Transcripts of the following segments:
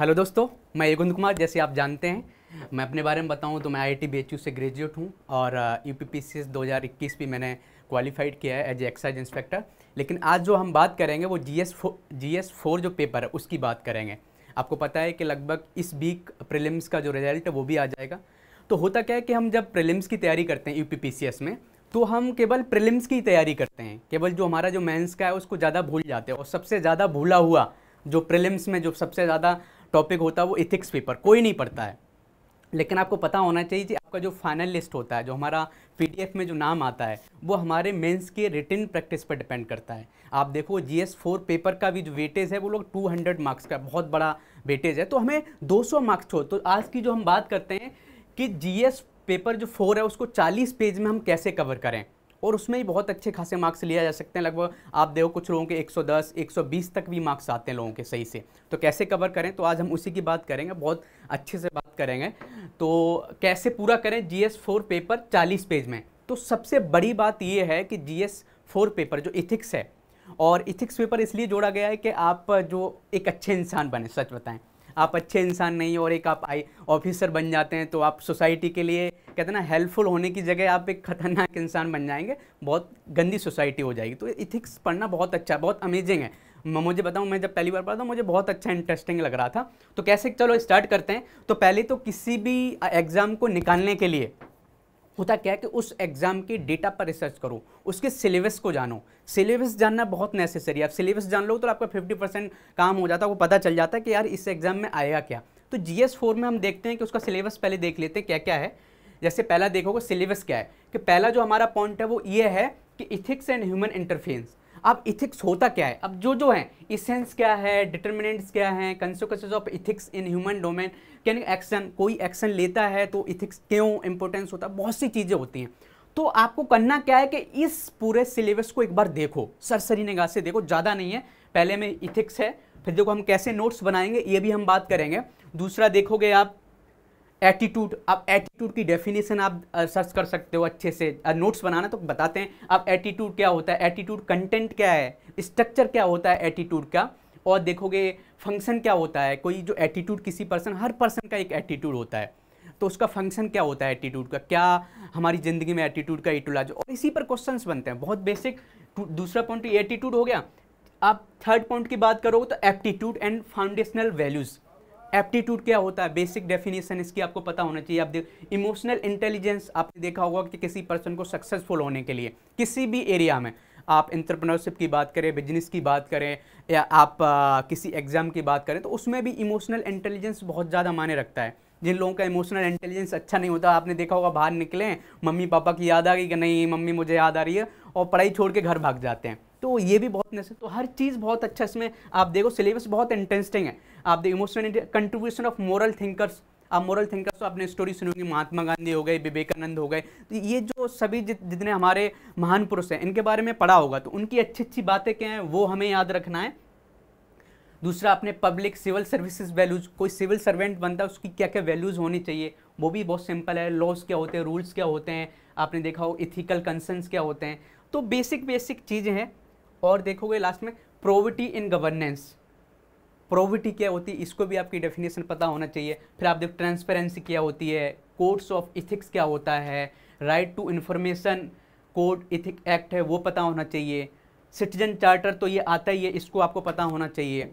hello दोस्तों मैं युगुंद कुमार जैसे आप जानते हैं मैं अपने बारे में बताऊं तो मैं आई आई से ग्रेजुएट हूं और U P P C S दो हज़ार इक्कीस भी मैंने क्वालिफाइड किया है एज एक्साइज इंस्पेक्टर लेकिन आज जो हम बात करेंगे वो G S four G S four जो पेपर है उसकी बात करेंगे आपको पता है कि लगभग इस वीक प्रिलिम्स का जो रिजल्ट है वो भी आ जाएगा तो होता क्या है कि हम जब प्रिलिम्स की तैयारी करते हैं यू में तो हम केवल प्रिलिम्स की तैयारी करते हैं केवल जो हमारा जो मेंस का है उसको ज़्यादा भूल जाते हैं और सबसे ज़्यादा भूला हुआ जो प्रिलिम्स में जो सबसे ज़्यादा टॉपिक होता है वो इथिक्स पेपर कोई नहीं पढ़ता है लेकिन आपको पता होना चाहिए कि आपका जो फाइनल लिस्ट होता है जो हमारा पी में जो नाम आता है वो हमारे मेंस के रिटर्न प्रैक्टिस पर डिपेंड करता है आप देखो जी एस फोर पेपर का भी जो वेटेज है वो लोग 200 मार्क्स का बहुत बड़ा वेटेज है तो हमें 200 मार्क्स हो तो आज की जो हम बात करते हैं कि जी एस पेपर जो फोर है उसको चालीस पेज में हम कैसे कवर करें और उसमें भी बहुत अच्छे खासे मार्क्स लिया जा सकते हैं लगभग आप देखो कुछ लोगों के 110 120 तक भी मार्क्स आते हैं लोगों के सही से तो कैसे कवर करें तो आज हम उसी की बात करेंगे बहुत अच्छे से बात करेंगे तो कैसे पूरा करें जी एस फोर पेपर चालीस पेज में तो सबसे बड़ी बात यह है कि जी एस फोर पेपर जो इथिक्स है और इथिक्स पेपर इसलिए जोड़ा गया है कि आप जो एक अच्छे इंसान बने सच बताएं आप अच्छे इंसान नहीं और एक आप आई ऑफिसर बन जाते हैं तो आप सोसाइटी के लिए कहते ना हेल्पफुल होने की जगह आप एक खतरनाक इंसान बन जाएंगे बहुत गंदी सोसाइटी हो जाएगी तो इथिक्स पढ़ना बहुत अच्छा बहुत अमेजिंग है मुझे बताऊँ मैं जब पहली बार पढ़ा था मुझे बहुत अच्छा इंटरेस्टिंग लग रहा था तो कैसे चलो स्टार्ट करते हैं तो पहले तो किसी भी एग्ज़ाम को निकालने के लिए होता क्या है कि उस एग्ज़ाम के डेटा पर रिसर्च करो उसके सिलेबस को जानो सिलेबस जानना बहुत नेसेसरी है आप सिलेबस जान लो तो आपका 50 परसेंट काम हो जाता है वो पता चल जाता है कि यार इस एग्ज़ाम में आएगा क्या तो जी एस फोर में हम देखते हैं कि उसका सिलेबस पहले देख लेते हैं क्या क्या है जैसे पहला देखोगे सिलेबस क्या है कि पहला जो हमारा पॉइंट है वो ये है कि इथिक्स एंड ह्यूमन इंटरफेंस अब इथिक्स होता क्या है अब जो जो है इसेंस क्या है डिटर्मिनेंट्स क्या हैं consequences of ethics in human domain can action कोई एक्शन लेता है तो इथिक्स क्यों इंपॉर्टेंस होता है बहुत सी चीज़ें होती हैं तो आपको करना क्या है कि इस पूरे सिलेबस को एक बार देखो सरसरी निगाह से देखो ज़्यादा नहीं है पहले में इथिक्स है फिर देखो हम कैसे नोट्स बनाएंगे ये भी हम बात करेंगे दूसरा देखोगे आप एटीट्यूड अब एटीट्यूड की डेफिनेशन आप सर्च कर सकते हो अच्छे से नोट्स बनाना तो बताते हैं अब एटीट्यूड क्या होता है एटीट्यूड कंटेंट क्या है स्ट्रक्चर क्या होता है एटीट्यूड का और देखोगे फंक्शन क्या होता है कोई जो एटीट्यूड किसी पर्सन हर पर्सन का एक एटीट्यूड होता है तो उसका फंक्शन क्या होता है एटीट्यूड का क्या हमारी ज़िंदगी में एटीट्यूड का इटूलाज और इसी पर क्वेश्चंस बनते हैं बहुत बेसिक दूसरा पॉइंट एटीट्यूड हो गया आप थर्ड पॉइंट की बात करोगे तो aptitude and foundational values aptitude क्या होता है बेसिक डेफिनेशन इसकी आपको पता होना चाहिए आप देख इमोशनल इंटेलिजेंस आपने देखा होगा कि किसी पर्सन को सक्सेसफुल होने के लिए किसी भी एरिया में आप इंटरप्रनरशिप की बात करें बिजनेस की बात करें या आप आ, किसी एग्ज़ाम की बात करें तो उसमें भी इमोशनल इंटेलिजेंस बहुत ज़्यादा माने रखता है जिन लोगों का इमोशनल इंटेलिजेंस अच्छा नहीं होता आपने देखा होगा बाहर निकलें मम्मी पापा की याद आ गई कि नहीं मम्मी मुझे याद आ रही है और पढ़ाई छोड़ के घर भाग जाते हैं तो ये भी बहुत नेसेसरी तो हर चीज़ बहुत अच्छा इसमें आप देखो सिलेबस बहुत इंटरेस्टिंग है आप the emotional contribution of moral thinkers आप मॉरल थिंकर्स तो आपने स्टोरी सुनी होगी महात्मा गांधी हो गए विवेकानंद हो गए तो ये जो सभी जित जितने हमारे महान पुरुष हैं इनके बारे में पढ़ा होगा तो उनकी अच्छी अच्छी बातें क्या हैं वो हमें याद रखना है दूसरा अपने पब्लिक सिविल सर्विसेज वैल्यूज़ कोई सिविल सर्वेंट बनता है उसकी क्या क्या वैल्यूज़ होनी चाहिए वो भी बहुत सिंपल है लॉज क्या होते हैं रूल्स क्या होते हैं आपने देखा हो इथिकल कंसर्न्स क्या होते हैं तो बेसिक बेसिक चीज़ें हैं और देखोगे लास्ट में प्रोविटी इन गवर्नेंस प्रोविटी क्या होती है इसको भी आपकी डेफिनेशन पता होना चाहिए फिर आप देख ट्रांसपेरेंसी क्या होती है कोड्स ऑफ इथिक्स क्या होता है right to information code ethic act है वो पता होना चाहिए सिटीजन चार्टर तो ये आता ही है इसको आपको पता होना चाहिए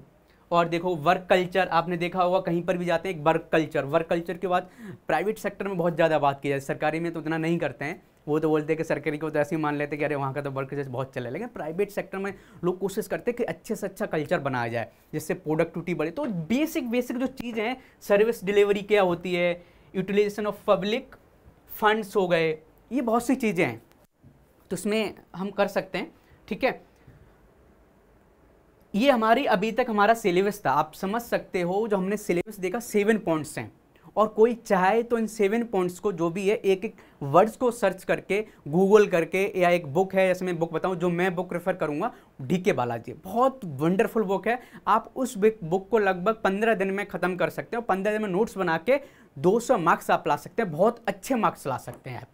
और देखो वर्क कल्चर आपने देखा होगा कहीं पर भी जाते हैं एक वर्क कल्चर वर्क कल्चर के बाद प्राइवेट सेक्टर में बहुत ज़्यादा बात की जाए सरकारी में तो उतना नहीं करते हैं वो तो बोलते हैं कि सरकारी को तो ऐसे ही मान लेते कि अरे वहाँ का तो वर्क जैसे बहुत चले लेकिन प्राइवेट सेक्टर में लोग कोशिश करते हैं कि अच्छे से अच्छा कल्चर बनाया जाए जिससे प्रोडक्टिविटी बढ़े तो बेसिक बेसिक जो चीज़ें हैं सर्विस डिलीवरी क्या होती है यूटिलाइजेशन ऑफ पब्लिक फंड्स हो गए ये बहुत सी चीज़ें हैं तो इसमें हम कर सकते हैं ठीक है ये हमारी अभी तक हमारा सिलेबस था आप समझ सकते हो जो हमने सिलेबस देखा सेवन पॉइंट्स हैं और कोई चाहे तो इन सेवन पॉइंट्स को जो भी है एक एक वर्ड्स को सर्च करके गूगल करके या एक बुक है जैसे मैं बुक बताऊं जो मैं बुक रेफ़र करूंगा डी के बालाजी बहुत वंडरफुल बुक है आप उस बुक को लगभग पंद्रह दिन में ख़त्म कर सकते हो पंद्रह दिन में नोट्स बना के दो सौ मार्क्स आप ला सकते हैं बहुत अच्छे मार्क्स ला सकते हैं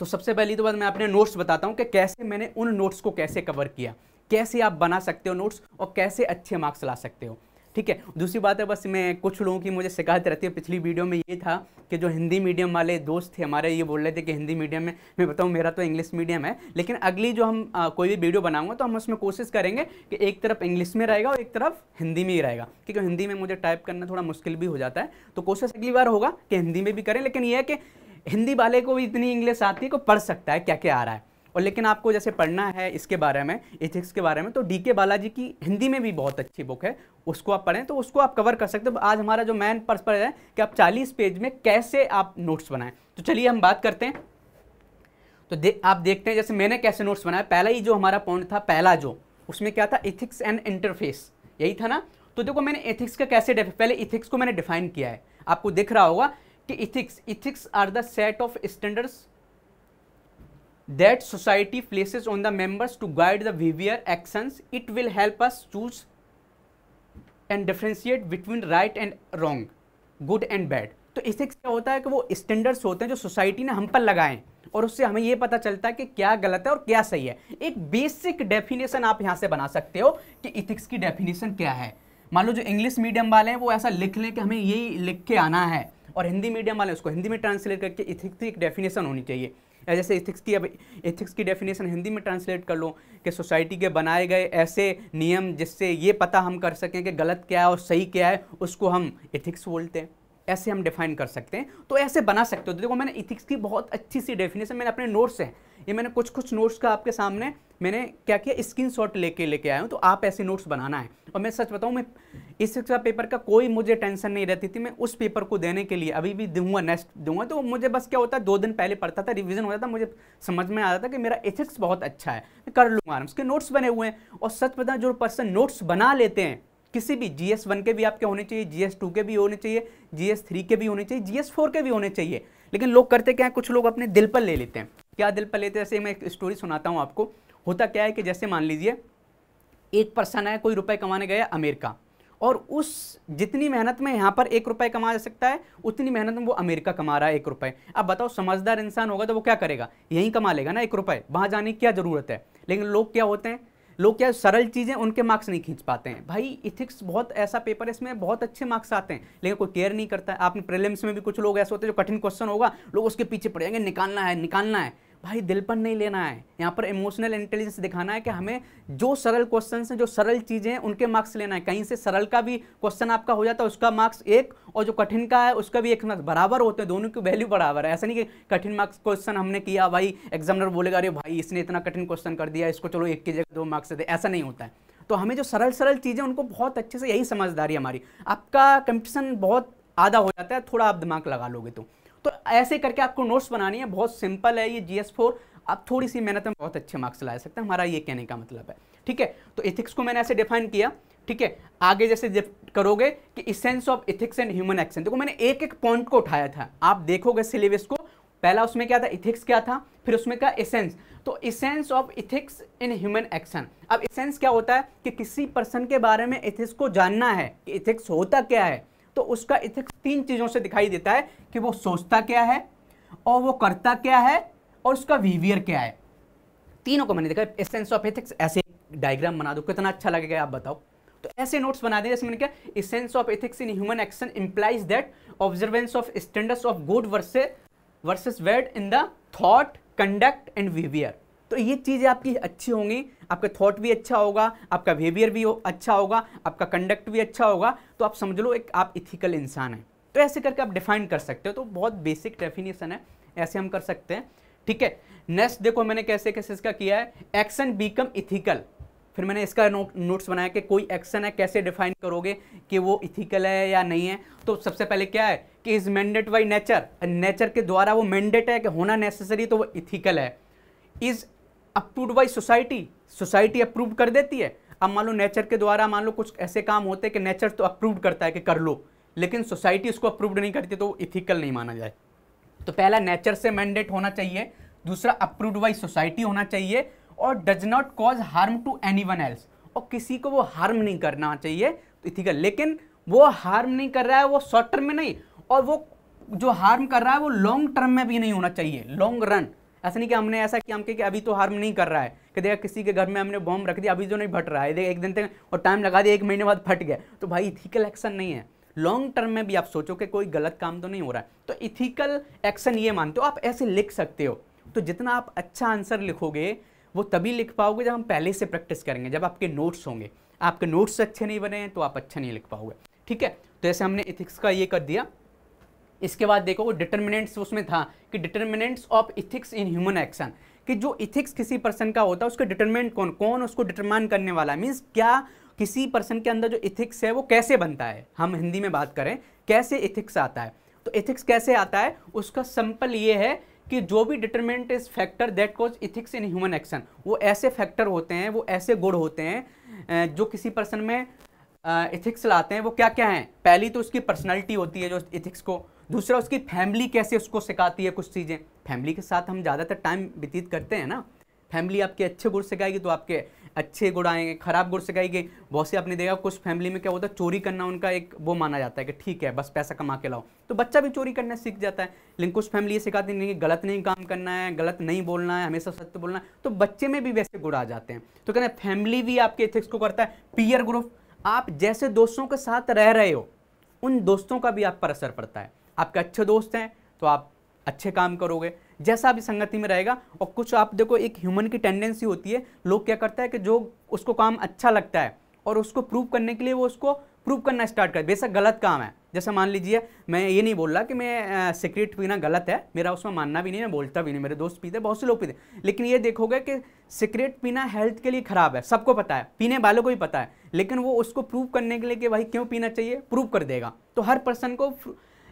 तो सबसे पहली तो बात मैं अपने नोट्स बताता हूँ कि कैसे मैंने उन नोट्स को कैसे कवर किया कैसे आप बना सकते हो नोट्स और कैसे अच्छे मार्क्स ला सकते हो ठीक है दूसरी बात है बस मैं कुछ लोगों की मुझे शिकायत रहती है पिछली वीडियो में ये था कि जो हिंदी मीडियम वाले दोस्त थे हमारे ये बोल रहे थे कि हिंदी मीडियम में मैं बताऊँ मेरा तो इंग्लिश मीडियम है लेकिन अगली जो हम आ, कोई भी वीडियो बनाऊंगा तो हम उसमें कोशिश करेंगे कि एक तरफ इंग्लिश में रहेगा और एक तरफ हिंदी में ही रहेगा क्योंकि हिंदी में मुझे टाइप करना थोड़ा मुश्किल भी हो जाता है तो कोशिश अगली बार होगा कि हिंदी में भी करें लेकिन यह है कि हिंदी वाले को भी इतनी इंग्लिश आती है को पढ़ सकता है क्या क्या आ रहा है और लेकिन आपको जैसे पढ़ना है इसके बारे में इथिक्स के बारे में तो डी के बालाजी की हिंदी में भी बहुत अच्छी बुक है उसको आप पढ़ें तो उसको आप कवर कर सकते हो आज हमारा जो मैन पर्स पर है कि आप चालीस पेज में कैसे आप नोट्स बनाएं तो चलिए हम बात करते हैं तो दे, आप देखते हैं जैसे मैंने कैसे नोट्स बनाए पहला ही जो हमारा पॉइंट था पहला जो उसमें क्या था इथिक्स एंड इंटरफेस यही था ना तो देखो मैंने इथिक्स का कैसे पहले इथिक्स को मैंने डिफाइन किया है आपको दिख रहा होगा कि ethics ethics are the set of standards that society places on the members to guide the behaviour actions it will help us choose and differentiate between right and wrong good and bad तो इससे क्या होता है कि वो standards होते हैं जो सोसाइटी ने हम पर लगाए और उससे हमें ये पता चलता है कि क्या गलत है और क्या सही है एक बेसिक डेफिनेशन आप यहाँ से बना सकते हो कि इथिक्स की डेफिनेशन क्या है मान लो जो इंग्लिश मीडियम वाले हैं वो ऐसा लिख लें कि हमें यही लिख के आना है और हिंदी मीडियम वाले उसको हिंदी में ट्रांसलेट करके इथिक्स की एक डेफिनेशन होनी चाहिए जैसे इथिक्स की अब इथिक्स की डेफिनेशन हिंदी में ट्रांसलेट कर लो कि सोसाइटी के बनाए गए ऐसे नियम जिससे ये पता हम कर सकें कि गलत क्या है और सही क्या है उसको हम इथिक्स बोलते हैं ऐसे हम डिफाइन कर सकते हैं तो ऐसे बना सकते हो तो देखो मैंने इथिक्स की बहुत अच्छी सी डेफिनेशन मैंने अपने नोट्स हैं ये मैंने कुछ कुछ नोट्स का आपके सामने मैंने क्या किया स्क्रीन शॉट लेके लेके आया हूँ तो आप ऐसे नोट्स बनाना है और मैं सच बताऊँ मैं इस शिक्षा पेपर का कोई मुझे टेंशन नहीं रहती थी मैं उस पेपर को देने के लिए अभी भी दूंगा नेक्स्ट दूंगा तो मुझे बस क्या होता है दो दिन पहले पढ़ता था रिविजन होता था मुझे समझ में आ था कि मेरा एथिक्स बहुत अच्छा है मैं कर लूँगा आराम उसके नोट्स बने हुए हैं और सच बताएं जो पर्सन नोट्स बना लेते हैं किसी भी जी एस वन के भी आपके होने चाहिए जी एस टू के भी होने चाहिए जी एस थ्री के भी होने चाहिए जी एस फोर के भी होने चाहिए लेकिन लोग करते क्या हैं कुछ लोग अपने दिल पर ले लेते हैं क्या दिल पर लेते जैसे मैं एक स्टोरी सुनाता हूँ आपको होता क्या है कि जैसे मान लीजिए एक पर्सन है कोई रुपए कमाने गया अमेरिका और उस जितनी मेहनत में यहाँ पर एक रुपए कमा जा सकता है उतनी मेहनत में वो अमेरिका कमा रहा है एक रुपए अब बताओ समझदार इंसान होगा तो वो क्या करेगा यहीं कमा लेगा ना एक रुपए वहाँ जाने की क्या ज़रूरत है लेकिन लोग क्या होते हैं लोग क्या सरल चीज़ें उनके मार्क्स नहीं खींच पाते हैं भाई इथिक्स बहुत ऐसा पेपर है इसमें बहुत अच्छे मार्क्स आते हैं लेकिन कोई केयर नहीं करता है आपने प्रिलिम्स में भी कुछ लोग ऐसे होते हैं जो कठिन क्वेश्चन होगा लोग उसके पीछे पड़ जाएंगे निकालना है निकालना है भाई दिलपन नहीं लेना है यहाँ पर इमोशनल इंटेलिजेंस दिखाना है कि हमें जो सरल क्वेश्चन हैं जो सरल चीज़ें हैं उनके मार्क्स लेना है कहीं से सरल का भी क्वेश्चन आपका हो जाता है उसका मार्क्स एक और जो कठिन का है उसका भी एक मार्क्स बराबर होते हैं दोनों की वैल्यू बराबर है ऐसा नहीं कि कठिन मार्क्स क्वेश्चन हमने किया भाई एग्जामिनर बोलेगा अरे भाई इसने इतना कठिन क्वेश्चन कर दिया इसको चलो एक की जगह दो मार्क्स दे ऐसा नहीं होता है तो हमें जो सरल सरल चीज़ें उनको बहुत अच्छे से यही समझदारी हमारी आपका कंपटीशन बहुत आधा हो जाता है थोड़ा आप दिमाग लगा लोगे तो ऐसे करके आपको नोट्स बनानी है बहुत सिंपल है ये जी आप थोड़ी सी मेहनत में बहुत अच्छे मार्क्स ला सकते हैं हमारा ये कहने का मतलब है ठीक है तो एथिक्स को मैंने ऐसे डिफाइन किया ठीक है आगे जैसे करोगे कि essence of ethics and human action देखो मैंने एक एक पॉइंट को उठाया था आप देखोगे सिलेबस को पहला उसमें क्या था इथिक्स क्या था फिर उसमें क्या इसेंस तो essence of ethics in human action अब इसेंस क्या होता है कि किसी पर्सन के बारे में इथिक्स को जानना है कि इथिक्स होता क्या है तो उसका इथिक्स तीन चीज़ों से दिखाई देता है कि वो सोचता क्या है और वो करता क्या है और उसका बिहेवियर क्या है तीनों को मैंने देखा एसेंस ऑफ एथिक्स ऐसे डायग्राम बना दो कितना अच्छा लगेगा आप बताओ तो ऐसे नोट्स बना दें जैसे मैंने कहा essence of ethics in human action implies that observance of standards of good versus versus bad in the thought conduct and behaviour तो ये चीज़ें आपकी अच्छी होंगी आपका थॉट भी अच्छा होगा आपका बिहेवियर भी अच्छा होगा आपका कंडक्ट भी अच्छा होगा तो आप समझ लो एक आप इथिकल इंसान हैं तो ऐसे करके आप डिफाइन कर सकते हो तो बहुत बेसिक डेफिनेशन है ऐसे हम कर सकते हैं ठीक है नेक्स्ट देखो मैंने कैसे कैसे इसका किया है एक्शन बिकम इथिकल फिर मैंने इसका नो, नोट्स बनाया कि कोई एक्शन है कैसे डिफाइन करोगे कि वो इथिकल है या नहीं है तो सबसे पहले क्या है कि is mandate by nature nature के द्वारा वो मैंडेट है कि होना नेसेसरी तो वो इथिकल है is approved by society society approve कर देती है अब मान लो नेचर के द्वारा मान लो कुछ ऐसे काम होते हैं कि नेचर तो अप्रूव करता है कि कर लो लेकिन सोसाइटी उसको अप्रूव्ड नहीं करती तो वो इथिकल नहीं माना जाए तो पहला नेचर से मैंडेट होना चाहिए दूसरा अप्रूव्ड बाई सोसाइटी होना चाहिए और does not cause harm to anyone else और किसी को वो हार्म नहीं करना चाहिए तो इथिकल लेकिन वो हार्म नहीं कर रहा है वो शॉर्ट टर्म में नहीं और वो जो हार्म कर रहा है वो लॉन्ग टर्म में भी नहीं होना चाहिए लॉन्ग रन ऐसा नहीं कि हमने ऐसा कि हम कि अभी तो हार्म नहीं कर रहा है कि देखा किसी के घर में हमने बॉम्ब रख दिया अभी जो नहीं फट रहा है देख एक दिन तक और टाइम लगा दिया एक महीने बाद फट गया तो भाई इथिकल एक्शन नहीं है लॉन्ग टर्म में भी आप सोचो कि कोई गलत काम तो नहीं हो रहा है तो इथिकल एक्शन ये मानते हो आप ऐसे लिख सकते हो तो जितना आप अच्छा आंसर लिखोगे वो तभी लिख पाओगे जब हम पहले से प्रैक्टिस करेंगे जब आपके नोट्स होंगे आपके नोट्स अच्छे नहीं बने हैं तो आप अच्छा नहीं लिख पाओगे ठीक है तो ऐसे हमने इथिक्स का ये कर दिया इसके बाद देखो वो डिटर्मिनेंट्स उसमें था कि determinants of ethics in human action कि जो इथिक्स किसी पर्सन का होता है उसका डिटर्मिनेंट कौन कौन उसको डिटरमाइन करने वाला है मीन्स क्या किसी पर्सन के अंदर जो इथिक्स है वो कैसे बनता है हम हिंदी में बात करें कैसे इथिक्स आता है तो इथिक्स कैसे आता है उसका सिंपल ये है कि जो भी determinant is factor that cause ethics in human action वो ऐसे फैक्टर होते हैं वो ऐसे गुण होते हैं जो किसी पर्सन में इथिक्स लाते हैं वो क्या क्या हैं पहली तो उसकी पर्सनैलिटी होती है जो इथिक्स को दूसरा उसकी फैमिली कैसे उसको सिखाती है कुछ चीज़ें फैमिली के साथ हम ज़्यादातर टाइम व्यतीत करते हैं ना फैमिली आपके अच्छे गुड़ सिखाएगी तो आपके अच्छे गुण आएंगे खराब गुड़ सिखाएगी बहुत से आपने देखा कुछ फैमिली में क्या होता है चोरी करना उनका एक वो माना जाता है कि ठीक है बस पैसा कमा के लाओ तो बच्चा भी चोरी करना सीख जाता है लेकिन कुछ फैमिली ये सिखाती नहीं कि गलत नहीं काम करना है गलत नहीं बोलना है हमेशा सत्य बोलना है तो बच्चे में भी वैसे गुड़ आ जाते हैं तो कहना फैमिली भी आपके एथिक्स को करता है पीयर ग्रुप आप जैसे दोस्तों के साथ रह रहे हो उन दोस्तों का भी आप पर असर पड़ता है आपके अच्छे दोस्त हैं तो आप अच्छे काम करोगे जैसा भी संगति में रहेगा और कुछ आप देखो एक ह्यूमन की टेंडेंसी होती है लोग क्या करता है कि जो उसको काम अच्छा लगता है और उसको प्रूव करने के लिए वो उसको प्रूव करना स्टार्ट कर बेशक गलत काम है जैसा मान लीजिए मैं ये नहीं बोल रहा कि मैं सिगरेट पीना गलत है मेरा उसमें मानना भी नहीं मैं बोलता भी नहीं मेरे दोस्त पीते बहुत से लोग पीते लेकिन ये देखोगे कि सिगरेट पीना हेल्थ के लिए ख़राब है सबको पता है पीने वालों को भी पता है लेकिन वो उसको प्रूव करने के लिए कि भाई क्यों पीना चाहिए प्रूव कर देगा तो हर पर्सन को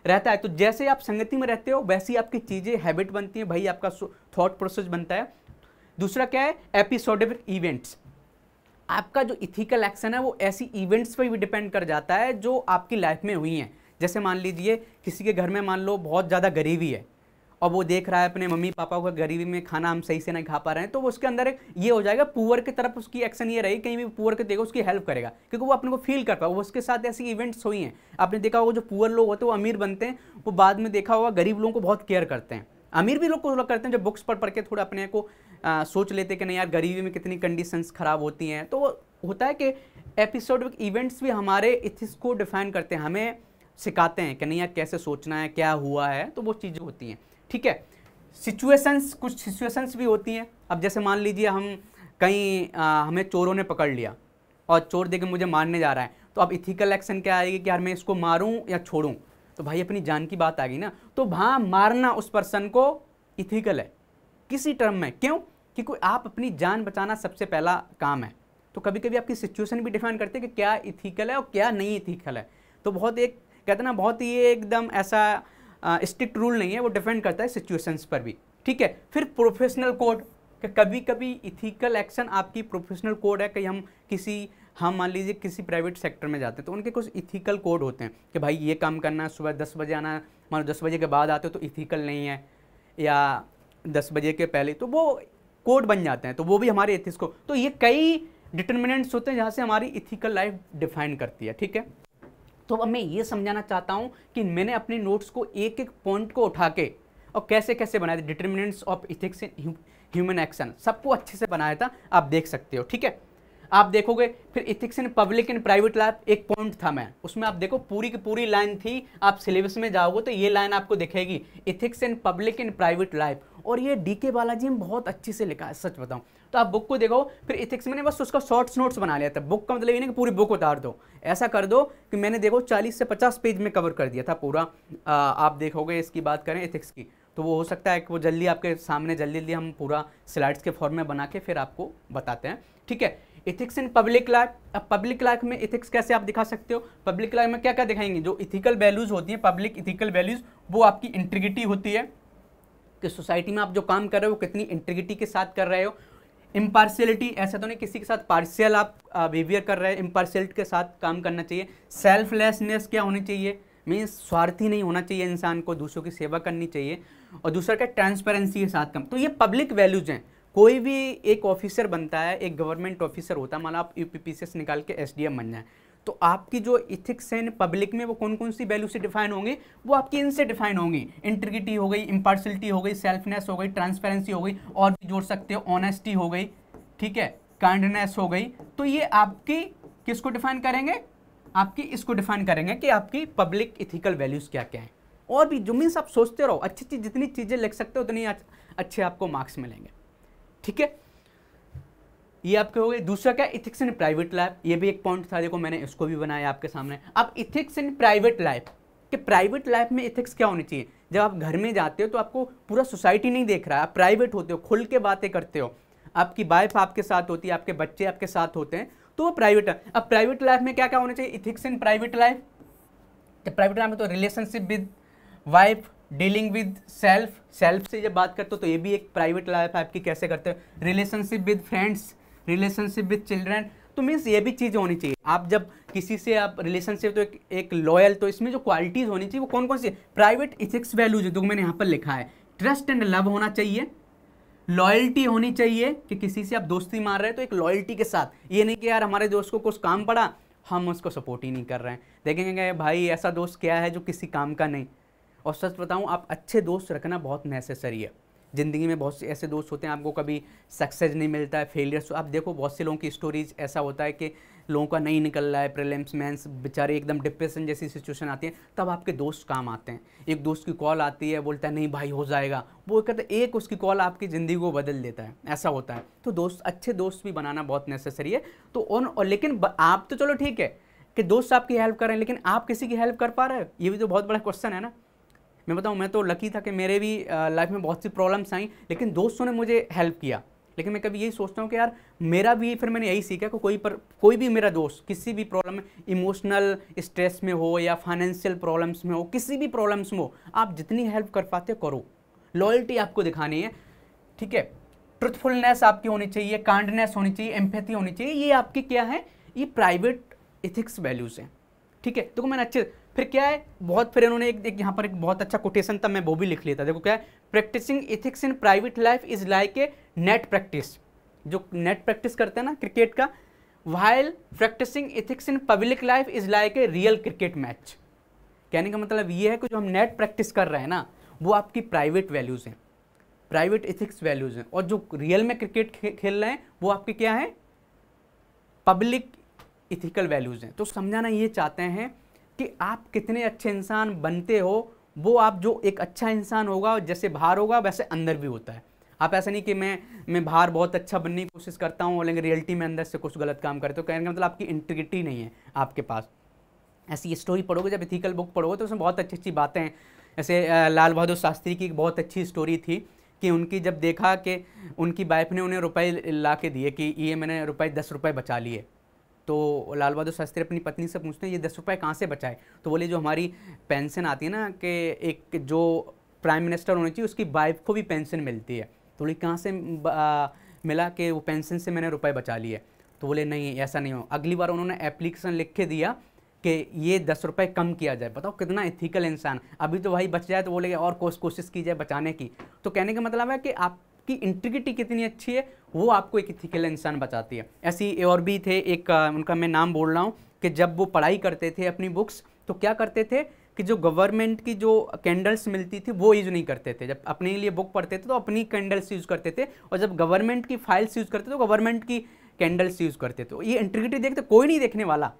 रहता है तो जैसे आप संगति में रहते हो वैसी आपकी चीज़ें हैबिट बनती हैं भाई आपका थॉट प्रोसेस बनता है दूसरा क्या है एपिसोडिक इवेंट्स आपका जो इथिकल एक्शन है वो ऐसी इवेंट्स पर भी डिपेंड कर जाता है जो आपकी लाइफ में हुई हैं जैसे मान लीजिए किसी के घर में मान लो बहुत ज़्यादा गरीबी है और वो देख रहा है अपने मम्मी पापा को गरीबी में खाना हम सही से नहीं खा पा रहे हैं तो उसके अंदर एक ये हो जाएगा पुअर की तरफ उसकी एक्शन ये रहेगी कहीं भी पुअर के देखो उसकी हेल्प करेगा क्योंकि वो अपने को फील करता है वो उसके साथ ऐसी इवेंट्स हुई हैं आपने देखा होगा जो पुअर लोग होते हैं वो अमीर बनते हैं वो बाद में देखा होगा गरीब लोगों को बहुत केयर करते हैं अमीर भी लोग को करते हैं जो बुक्स पढ़ पढ़ के थोड़ा अपने को आ, सोच लेते हैं कि नहीं यार गरीबी में कितनी कंडीशंस ख़राब होती हैं तो होता है कि एपिसोड इवेंट्स भी हमारे इथिस को डिफाइन करते हैं हमें सिखाते हैं कि नहीं यार कैसे सोचना है क्या हुआ है तो वो चीज़ें होती हैं ठीक है सिचुएशंस कुछ सिचुएशंस भी होती हैं अब जैसे मान लीजिए हम कहीं आ, हमें चोरों ने पकड़ लिया और चोर देखे मुझे मारने जा रहा है तो अब इथिकल एक्शन क्या आएगी कि यार मैं इसको मारूं या छोड़ूं तो भाई अपनी जान की बात आ गई ना तो वहाँ मारना उस पर्सन को इथिकल है किसी टर्म में क्यों कि कोई आप अपनी जान बचाना सबसे पहला काम है तो कभी कभी आपकी सिचुएशन भी डिफाइन करते हैं कि क्या इथिकल है और क्या नहीं इथिकल है तो बहुत एक कहते ना बहुत ही एकदम ऐसा स्ट्रिक्ट रूल नहीं है वो डिपेंड करता है सिचुएशंस पर भी ठीक है फिर प्रोफेशनल कोड कि कभी कभी इथिकल एक्शन आपकी प्रोफेशनल कोड है कि हम किसी हम मान लीजिए किसी प्राइवेट सेक्टर में जाते हैं तो उनके कुछ इथिकल कोड होते हैं कि भाई ये काम करना सुबह दस बजे आना मानो दस बजे के बाद आते हो तो इथिकल नहीं है या दस बजे के पहले तो वो कोड बन जाते हैं तो वो भी हमारे एथिक्स को तो ये कई डिटर्मिनेंट्स होते हैं जहाँ से हमारी इथिकल लाइफ डिफाइन करती है ठीक है तो अब मैं ये समझाना चाहता हूँ कि मैंने अपने नोट्स को एक एक पॉइंट को उठा के और कैसे कैसे बनाए थे determinants of ethics in human action सबको अच्छे से बनाया था आप देख सकते हो ठीक है आप देखोगे फिर ethics in public in private life एक पॉइंट था मैं उसमें आप देखो पूरी की पूरी लाइन थी आप सिलेबस में जाओगे तो ये लाइन आपको दिखेगी ethics in public in private life और ये डी के बालाजी में बहुत अच्छे से लिखा है सच बताऊँ तो आप बुक को देखो फिर इथिक्स मैंने बस उसका शॉर्ट्स नोट्स बना लिया था बुक का मतलब ये नहीं कि पूरी बुक उतार दो ऐसा कर दो कि मैंने देखो चालीस से पचास पेज में कवर कर दिया था पूरा आ, आप देखोगे इसकी बात करें इथिक्स की तो वो हो सकता है कि वो जल्दी आपके सामने जल्दी जल्दी हम पूरा स्लाइड्स के फॉर्म में बना के फिर आपको बताते हैं ठीक है इथिक्स इन पब्लिक लाइफ अब पब्लिक लाइफ में इथिक्स कैसे आप दिखा सकते हो पब्लिक लाइफ में क्या क्या दिखाएंगे जो इथिकल वैल्यूज़ होती हैं पब्लिक इथिकल वैल्यूज़ वो आपकी इंटीग्रिटी होती है कि सोसाइटी में आप जो काम कर रहे हो कितनी इंटीग्रिटी के साथ कर रहे हो इम्पार्शियलिटी ऐसा तो नहीं किसी के साथ पार्शियल आप बिहेवियर कर रहे हैं इम्पार्शियलिटी के साथ काम करना चाहिए सेल्फलेसनेस क्या होनी चाहिए मीन्स स्वार्थी नहीं होना चाहिए इंसान को दूसरों की सेवा करनी चाहिए और दूसरा क्या ट्रांसपेरेंसी के साथ काम तो ये पब्लिक वैल्यूज हैं कोई भी एक ऑफिसर बनता है एक गवर्नमेंट ऑफिसर होता है मान आप यू पी निकाल के एस बन जाए तो आपकी जो इथिक्स हैं पब्लिक में वो कौन कौन सी वैल्यू से डिफाइन होंगे वो आपकी इनसे डिफाइन होंगी इंटरग्रिटी हो गई इम्पार्शलिटी हो गई सेल्फनेस हो गई ट्रांसपेरेंसी हो गई और भी जोड़ सकते हो ऑनेस्टी हो गई ठीक है काइंडनेस हो गई तो ये आपकी किसको डिफाइन करेंगे आपकी इसको डिफाइन करेंगे कि आपकी पब्लिक इथिकल वैल्यूज़ क्या क्या हैं और भी जो मीन्स आप सोचते रहो अच्छी चीज़ जितनी चीज़ें लिख सकते हो उतनी अच्छे आपको मार्क्स मिलेंगे ठीक है ये आपके हो गए दूसरा क्या इथिक्स इन प्राइवेट लाइफ ये भी एक पॉइंट था देखो मैंने इसको भी बनाया आपके सामने अब इथिक्स इन प्राइवेट लाइफ कि प्राइवेट लाइफ में इथिक्स क्या होनी चाहिए जब आप घर में जाते हो तो आपको पूरा सोसाइटी नहीं देख रहा है आप प्राइवेट होते हो खुल के बातें करते हो आपकी वाइफ आपके साथ होती है आपके बच्चे आपके साथ होते हैं तो वो प्राइवेट अब प्राइवेट लाइफ में क्या क्या होना चाहिए इथिक्स इन प्राइवेट लाइफ कि प्राइवेट लाइफ में तो relationship with wife dealing with self self से जब बात करते हो तो ये भी एक प्राइवेट लाइफ आपकी कैसे करते हो relationship with friends relationship with children तो मीन्स ये भी चीज़ होनी चाहिए आप जब किसी से आप रिलेशनशिप तो एक एक लॉयल तो इसमें जो क्वालिटीज़ होनी चाहिए वो कौन कौन सी प्राइवेट इथिक्स वैल्यूज जो मैंने यहाँ पर लिखा है ट्रस्ट एंड लव होना चाहिए लॉयल्टी होनी चाहिए कि किसी से आप दोस्ती मार रहे हैं तो एक लॉयल्टी के साथ ये नहीं कि यार हमारे दोस्त को कुछ काम पड़ा हम उसको सपोर्ट ही नहीं कर रहे हैं देखेंगे भाई ऐसा दोस्त क्या है जो किसी काम का नहीं और सच बताऊँ आप अच्छे दोस्त रखना बहुत नेसेसरी है ज़िंदगी में बहुत से ऐसे दोस्त होते हैं आपको कभी सक्सेस नहीं मिलता है तो आप देखो बहुत से लोगों की स्टोरीज ऐसा होता है कि लोगों का नहीं निकल रहा है प्रिलिम्स मेंस बेचारे एकदम डिप्रेशन जैसी सिचुएशन आती है तब आपके दोस्त काम आते हैं एक दोस्त की कॉल आती है बोलता है नहीं भाई हो जाएगा वो कहते हैं एक उसकी कॉल आपकी ज़िंदगी को बदल देता है ऐसा होता है तो दोस्त अच्छे दोस्त भी बनाना बहुत नेसेसरी है तो उन और लेकिन आप तो चलो ठीक है कि दोस्त आपकी हेल्प कर रहे हैं लेकिन आप किसी की हेल्प कर पा रहे हो ये भी तो बहुत बड़ा क्वेश्चन है ना मैं बताऊँ मैं तो लकी था कि मेरे भी लाइफ में बहुत सी प्रॉब्लम्स आई लेकिन दोस्तों ने मुझे हेल्प किया लेकिन मैं कभी यही सोचता हूँ कि यार मेरा भी फिर मैंने यही सीखा कि कोई पर कोई भी मेरा दोस्त किसी भी प्रॉब्लम में इमोशनल स्ट्रेस में हो या फाइनेंशियल प्रॉब्लम्स में हो किसी भी प्रॉब्लम्स में हो आप जितनी हेल्प कर पाते हो करो लॉयल्टी आपको दिखानी है ठीक है ट्रुथफुलनेस आपकी होनी चाहिए कांडनेस होनी चाहिए एम्पैथी होनी चाहिए ये आपकी क्या है ये प्राइवेट इथिक्स वैल्यूज़ हैं ठीक है तो मैंने अच्छे फिर क्या है बहुत फिर इन्होंने एक, एक यहाँ पर एक बहुत अच्छा कोटेशन था मैं वो भी लिख लिया था देखो क्या है practising ethics in private life is like a net practice जो नेट प्रैक्टिस करते हैं ना क्रिकेट का while practising ethics in public life is like a real cricket match कहने का मतलब ये है कि जो हम नेट प्रैक्टिस कर रहे हैं ना वो आपकी प्राइवेट वैल्यूज़ हैं प्राइवेट इथिक्स वैल्यूज़ हैं और जो रियल में क्रिकेट खे, खेल रहे हैं वो आपके क्या हैं पब्लिक इथिकल वैल्यूज़ हैं तो समझाना ये चाहते हैं कि आप कितने अच्छे इंसान बनते हो वो आप जो एक अच्छा इंसान होगा जैसे बाहर होगा वैसे अंदर भी होता है आप ऐसा नहीं कि मैं मैं बाहर बहुत अच्छा बनने की कोशिश करता हूँ लेकिन रियलिटी में अंदर से कुछ गलत काम करते हो तो कहने का मतलब आपकी इंटीग्रिटी नहीं है आपके पास ऐसी स्टोरी पढ़ोगे जब इथिकल बुक पढ़ोगे तो उसमें बहुत अच्छी अच्छी बातें हैं जैसे लाल बहादुर शास्त्री की बहुत अच्छी स्टोरी थी कि उनकी जब देखा कि उनकी वाइफ ने उन्हें रुपए ला के दिए कि ये मैंने रुपए दस रुपए बचा लिए तो लाल बहादुर शास्त्री अपनी पत्नी से पूछते हैं ये दस रुपये कहाँ से बचाए तो बोले जो हमारी पेंशन आती है ना कि एक जो प्राइम मिनिस्टर होनी चाहिए उसकी वाइफ को भी पेंशन मिलती है तो बोले कहाँ से मिला कि वो पेंशन से मैंने रुपए बचा लिए तो बोले नहीं ऐसा नहीं हो अगली बार उन्होंने एप्लीकेशन लिख के दिया कि ये दस रुपये कम किया जाए बताओ कितना इथिकल इंसान अभी तो भाई बच जाए तो बोले और कोशिश की जाए बचाने की तो कहने का मतलब है कि आप की इंट्रिकिटी कितनी अच्छी है वो आपको एक इथिकल इंसान बताती है ऐसी और भी थे एक उनका मैं नाम बोल रहा हूँ कि जब वो पढ़ाई करते थे अपनी बुक्स तो क्या करते थे कि जो गवर्नमेंट की जो कैंडल्स मिलती थी वो यूज़ नहीं करते थे जब अपने लिए बुक पढ़ते थे तो अपनी कैंडल्स यूज़ करते थे और जब गवर्नमेंट की फाइल्स यूज़ करते तो गवर्नमेंट की कैंडल्स यूज़ करते थे ये इंट्रिकिटी देखते कोई नहीं देखने वाला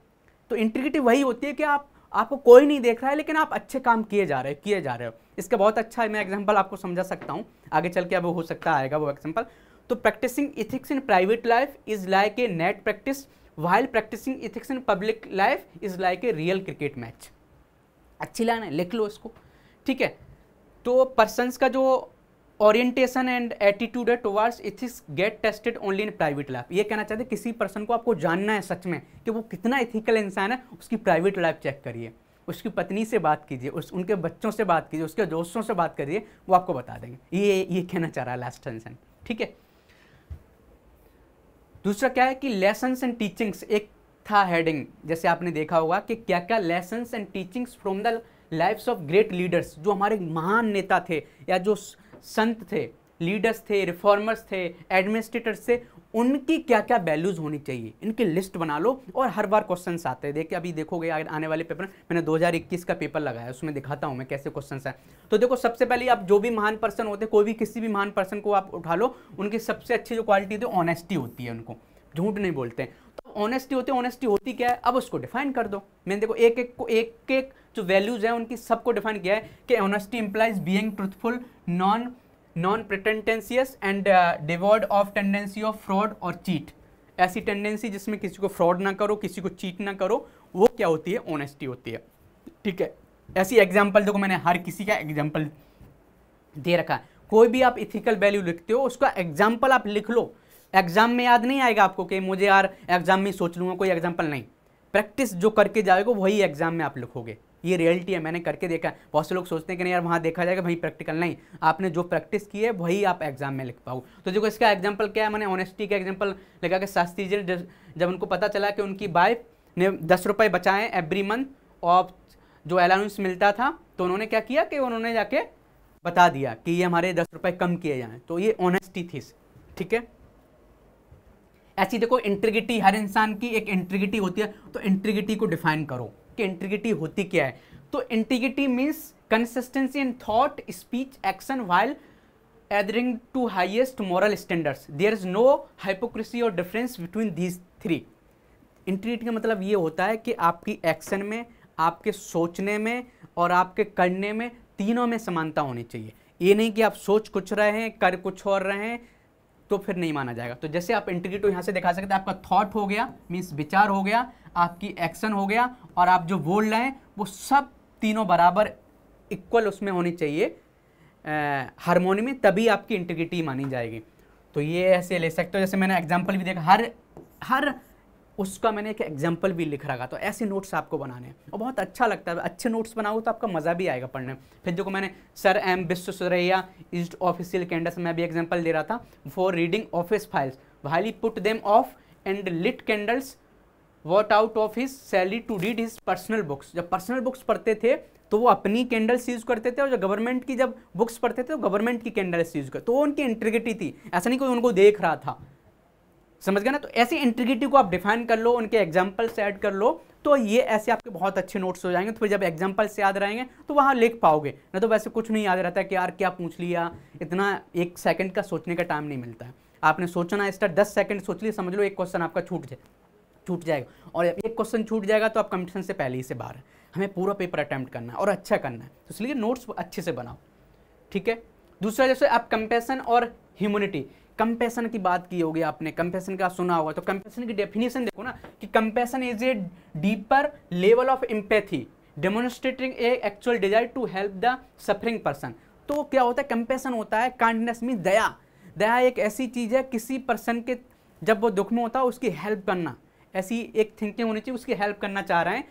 तो इंट्रिकिटी वही होती है कि आप आपको कोई नहीं देख रहा है लेकिन आप अच्छे काम किए जा रहे हो किए जा रहे हो इसका बहुत अच्छा मैं एग्जाम्पल आपको समझा सकता हूँ आगे चल के अब हो सकता आएगा वो एग्जाम्पल तो practising ethics in private life is like a net practice while practising ethics in public life is like a real cricket match अच्छी लाइन है लिख लो इसको ठीक है तो पर्सनस का जो ओरिएंटेशन एंड एटीट्यूड है towards ethics get tested only in private life ये कहना चाहते हैं किसी पर्सन को आपको जानना है सच में कि वो कितना इथिकल इंसान है उसकी प्राइवेट लाइफ चेक करिए उसकी पत्नी से बात कीजिए उस उनके बच्चों से बात कीजिए उसके दोस्तों से बात करिए वो आपको बता देंगे ये ये कहना चाह रहा है लास्ट टेंशन ठीक है दूसरा क्या है कि लेसन्स एंड टीचिंग्स एक था हेडिंग जैसे आपने देखा होगा कि क्या क्या lessons and teachings from the lifes of great leaders जो हमारे महान नेता थे या जो संत थे लीडर्स थे रिफॉर्मर्स थे एडमिनिस्ट्रेटर्स थे उनकी क्या क्या वैल्यूज़ होनी चाहिए इनकी लिस्ट बना लो और हर बार क्वेश्चन आते हैं देखिए अभी देखोगे आने वाले पेपर मैंने 2021 का पेपर लगाया उसमें दिखाता हूँ मैं कैसे क्वेश्चन है तो देखो सबसे पहले आप जो भी महान पर्सन होते हैं कोई भी किसी भी महान पर्सन को आप उठा लो उनकी सबसे अच्छी जो क्वालिटी होती है ऑनेस्टी होती है उनको झूठ नहीं बोलते हैं तो ऑनेस्टी होती है ऑनेस्टी होती क्या है अब उसको डिफाइन कर दो मैंने देखो एक एक को एक एक जो वैल्यूज़ हैं उनकी सबको डिफाइन किया है कि honesty implies being truthful non non pretentious and डिवॉर्ड ऑफ टेंडेंसी ऑफ फ्रॉड और चीट ऐसी टेंडेंसी जिसमें किसी को फ्रॉड ना करो किसी को चीट ना करो वो क्या होती है ऑनेस्टी होती है ठीक है ऐसी एग्जाम्पल देखो मैंने हर किसी का एग्जाम्पल दे रखा है कोई भी आप इथिकल वैल्यू लिखते हो उसका एग्जाम्पल आप लिख लो एग्जाम में याद नहीं आएगा आपको कि मुझे यार एग्जाम में सोच लूँगा कोई एग्जाम्पल नहीं प्रैक्टिस जो करके जाएगा वही एग्जाम में आप लिखोगे ये रियलिटी है मैंने करके देखा है बहुत से लोग सोचते हैं कि नहीं यार वहाँ देखा जाएगा भाई प्रैक्टिकल नहीं आपने जो प्रैक्टिस की है वही आप एग्जाम में लिख पाओ तो देखो इसका एग्जाम्पल क्या है मैंने ऑनेस्टी का एग्जाम्पल लगा कि शास्त्री जी जब उनको पता चला कि उनकी वाइफ ने दस रुपये बचाए एवरी मंथ और जो अलाउंस मिलता था तो उन्होंने क्या किया कि उन्होंने जाके बता दिया कि ये हमारे दस रुपये कम किए जाएँ तो ये ऑनेस्टी थी ठीक है ऐसी देखो इंट्रिगिटी हर इंसान की एक इंट्रिगिटी होती है तो इंट्रिगिटी को डिफाइन करो कि इंटीग्रिटी होती क्या है तो integrity means consistency in thought speech action while adhering to highest moral standards there is no hypocrisy और difference between these three integrity का मतलब ये होता है कि आपकी एक्शन में आपके सोचने में और आपके करने में तीनों में समानता होनी चाहिए ये नहीं कि आप सोच कुछ रहे हैं कर कुछ और रहे हैं तो फिर नहीं माना जाएगा तो जैसे आप इंटीग्रिटी यहाँ से दिखा सकते हैं आपका थॉट हो गया मीन्स विचार हो गया आपकी एक्शन हो गया और आप जो बोल रहे हैं वो सब तीनों बराबर इक्वल उसमें होनी चाहिए हारमोनी में तभी आपकी इंटीग्रिटी मानी जाएगी तो ये ऐसे ले सकते हो जैसे मैंने एग्जाम्पल भी देखा हर हर उसका मैंने एक एग्जाम्पल भी लिख रखा तो ऐसे नोट्स आपको बनाने हैं और बहुत अच्छा लगता है अच्छे नोट्स बनाओ तो आपका मज़ा भी आएगा पढ़ने फिर जो मैंने सर एम विश्व सुरैया इज ऑफिशियल कैंडल्स मैं भी एग्जाम्पल दे रहा था for reading office files while put them off and lit candles bought out of his salary to read his personal books जब पर्सनल बुक्स पढ़ते थे तो वो अपनी कैंडल्स यूज़ करते थे और जब गवर्नमेंट की जब बुक्स पढ़ते थे तो गवर्नमेंट की कैंडल्स यूज़ करते तो वो उनकी इंट्रिगिटी थी ऐसा नहीं कोई उनको देख रहा था समझ गए ना तो ऐसी इंट्रिगिटी को आप डिफाइन कर लो उनके एग्जाम्पल्स ऐड कर लो तो ये ऐसे आपके बहुत अच्छे नोट्स हो जाएंगे तो फिर जब एग्जाम्पल्स याद रहेंगे तो वहाँ लिख पाओगे ना तो वैसे कुछ नहीं याद रहता कि यार क्या पूछ लिया इतना एक सेकंड का सोचने का टाइम नहीं मिलता है आपने सोचना है स्टार दस सेकंड सोच लिया समझ लो एक क्वेश्चन आपका छूट जाए छूट जाएगा और एक क्वेश्चन छूट जाएगा तो आप कंपटीशन से पहले ही से बाहर हमें पूरा पेपर अटैम्प्ट करना है और अच्छा करना है तो इसलिए नोट्स अच्छे से बनाओ ठीक है दूसरा जैसे आप कंपेशन और ह्यूमनिटी कंपेशन की बात की होगी आपने कंपेशन का सुना होगा तो कंपेशन की डेफिनेशन देखो ना कि compassion is a deeper level of empathy demonstrating a actual desire to help the suffering person तो क्या होता है कंपेशन होता है काइंडनेस मीन दया दया एक ऐसी चीज़ है किसी पर्सन के जब वो दुख में होता है उसकी हेल्प करना ऐसी एक थिंकिंग होनी चाहिए उसकी हेल्प करना चाह रहे हैं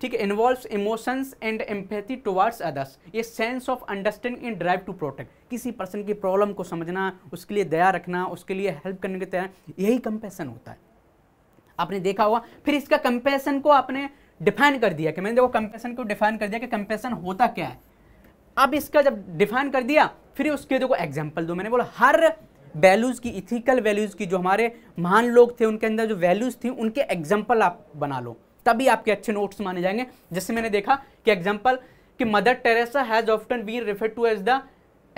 ठीक है involve emotions and empathy towards others ये sense of understanding and drive to protect किसी पर्सन की प्रॉब्लम को समझना उसके लिए दया रखना उसके लिए हेल्प करने के तैयार यही कंपेसन होता है आपने देखा होगा फिर इसका कंपेसन को आपने डिफाइन कर दिया कि मैंने देखो कंपेसन को डिफाइन कर दिया कि कंपेसन होता क्या है अब इसका जब डिफाइन कर दिया फिर उसके देखो एग्जाम्पल दो मैंने बोला हर वैल्यूज़ की इथिकल वैल्यूज़ की जो हमारे महान लोग थे उनके अंदर जो वैल्यूज़ थी उनके एग्जाम्पल आप बना लो तभी आपके अच्छे नोट्स माने जाएंगे जैसे मैंने देखा कि एग्जाम्पल कि Mother Teresa has often been refer to as the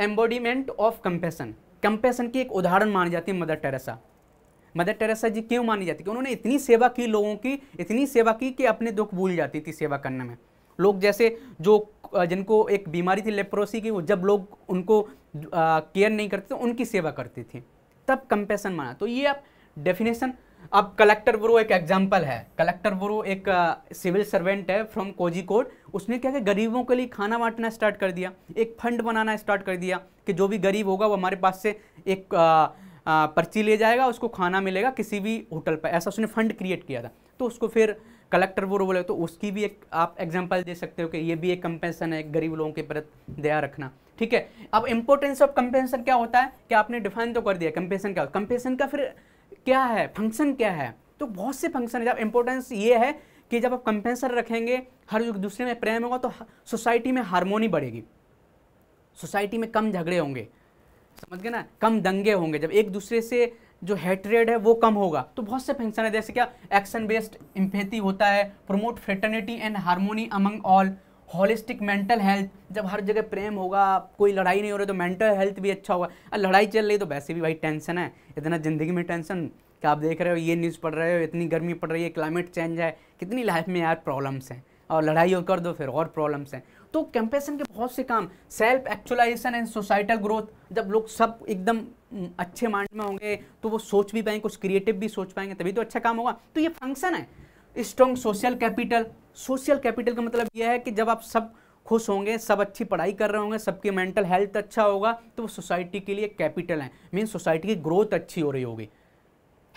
embodiment of compassion compassion की एक उदाहरण मानी जाती है Mother Teresa Mother Teresa ji क्यों मानी जाती है कि उन्होंने इतनी सेवा की लोगों की इतनी सेवा की कि अपने दुख भूल जाती थी सेवा करने में लोग जैसे जो जिनको एक बीमारी थी लेप्रोसी की वो जब लोग उनको केयर नहीं करते थे उनकी सेवा करती थी तब कंपेशन माना तो ये आप डेफिनेशन अब कलेक्टर ब्रो एक एग्जाम्पल है कलेक्टर ब्रो एक सिविल सर्वेंट है फ्रॉम कोजी कोजिकोड उसने क्या किया गरीबों के लिए खाना बांटना स्टार्ट कर दिया एक फंड बनाना स्टार्ट कर दिया कि जो भी गरीब होगा वो हमारे पास से एक पर्ची ले जाएगा उसको खाना मिलेगा किसी भी होटल पर ऐसा उसने फंड क्रिएट किया था तो उसको फिर कलेक्टर वो बोले तो उसकी भी एक आप एग्जाम्पल दे सकते हो कि ये भी एक कंपेंसन है गरीब लोगों के प्रति दया रखना ठीक है अब इम्पोर्टेंस ऑफ कंपेंसन क्या होता है कि आपने डिफाइन तो कर दिया कंपेंसन क्या कंपेंसन का फिर क्या है फंक्शन क्या है तो बहुत से फंक्शन है जब इम्पोर्टेंस ये है कि जब आप कंपेंसन रखेंगे हर दूसरे में प्रेम होगा तो सोसाइटी में हारमोनी बढ़ेगी सोसाइटी में कम झगड़े होंगे समझ गए ना कम दंगे होंगे जब एक दूसरे से जो हेटरेड है वो कम होगा तो बहुत से फंक्शन है जैसे क्या एक्शन बेस्ड इम्पेथी होता है promote fraternity and harmony among all holistic mental health जब हर जगह प्रेम होगा कोई लड़ाई नहीं हो रही तो मेंटल हेल्थ भी अच्छा होगा अब लड़ाई चल रही तो वैसे भी भाई टेंशन है इतना ज़िंदगी में टेंशन क्या आप देख रहे हो ये न्यूज़ पढ़ रहे हो इतनी गर्मी पड़ रही है क्लाइमेट चेंज है कितनी लाइफ में यार प्रॉब्लम्स हैं और लड़ाई कर दो फिर और प्रॉब्लम्स हैं तो कैंपेसन के बहुत से काम self actualisation and societal growth जब लोग सब एकदम अच्छे माइंड में होंगे तो वो सोच भी पाएंगे कुछ क्रिएटिव भी सोच पाएंगे तभी तो अच्छा काम होगा तो ये फंक्शन है strong social capital social capital का मतलब यह है कि जब आप सब खुश होंगे सब अच्छी पढ़ाई कर रहे होंगे सबकी मेंटल हेल्थ अच्छा होगा तो वो सोसाइटी के लिए कैपिटल है मीन सोसाइटी की ग्रोथ अच्छी हो रही होगी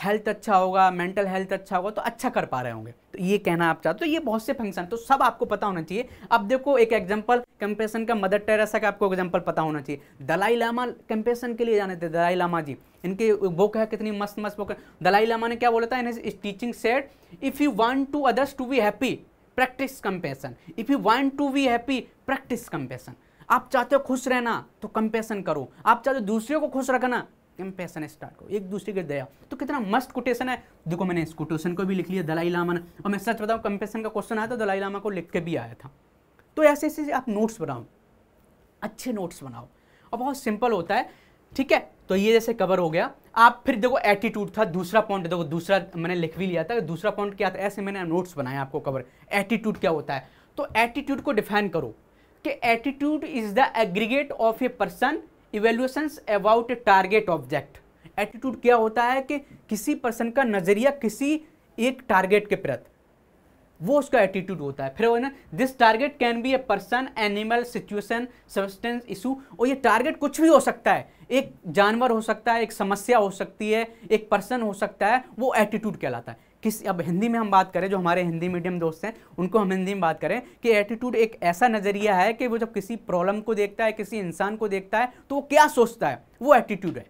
हेल्थ अच्छा होगा मेंटल हेल्थ अच्छा होगा तो अच्छा कर पा रहे होंगे तो ये कहना आप चाहते हो तो ये बहुत से फंक्शन तो सब आपको पता होना चाहिए अब देखो एक एग्जाम्पल कंपेसन का मदर टेरेसा का आपको एग्जाम्पल पता होना चाहिए दलाई लामा कंपेसन के लिए जाने थे दलाई लामा जी इनके बुक है कितनी मस्त मस्त बुक है दलाई लामा ने क्या बोला था इस teaching set if you want to others to be happy practise compassion if you want to be happy practise compassion आप चाहते हो खुश रहना तो कंपेसन करो आप चाहते हो दूसरे को खुश रखना कंपेशन स्टार्ट करो एक दूसरे के दया तो कितना मस्त कोटेशन है देखो मैंने इस कोटेशन को भी लिख लिया दलाई लामा ने और मैं सच बताऊँ कंपेशन का क्वेश्चन आया था दलाई लामा को लिख के भी आया था तो ऐसे ऐसे आप नोट्स बनाओ अच्छे नोट्स बनाओ और बहुत सिंपल होता है ठीक है तो ये जैसे कवर हो गया आप फिर देखो एटीट्यूड था दूसरा पॉइंट देखो दूसरा मैंने लिख भी लिया था दूसरा पॉइंट क्या था ऐसे मैंने नोट्स बनाए आपको कवर एटीट्यूड क्या होता है तो एटीट्यूड को डिफाइन करो कि attitude is the aggregate of a person evaluations about a target object attitude क्या होता है कि किसी पर्सन का नज़रिया किसी एक टारगेट के प्रति वो उसका एटीट्यूड होता है फिर वो ना this target can be a person animal situation substance issue और ये टारगेट कुछ भी हो सकता है एक जानवर हो सकता है एक समस्या हो सकती है एक पर्सन हो सकता है वो एटीट्यूड कहलाता है किस अब हिंदी में हम बात करें जो हमारे हिंदी मीडियम दोस्त हैं उनको हम हिंदी में बात करें कि एटीट्यूड एक ऐसा नज़रिया है कि वो जब किसी प्रॉब्लम को देखता है किसी इंसान को देखता है तो वो क्या सोचता है वो एटीट्यूड है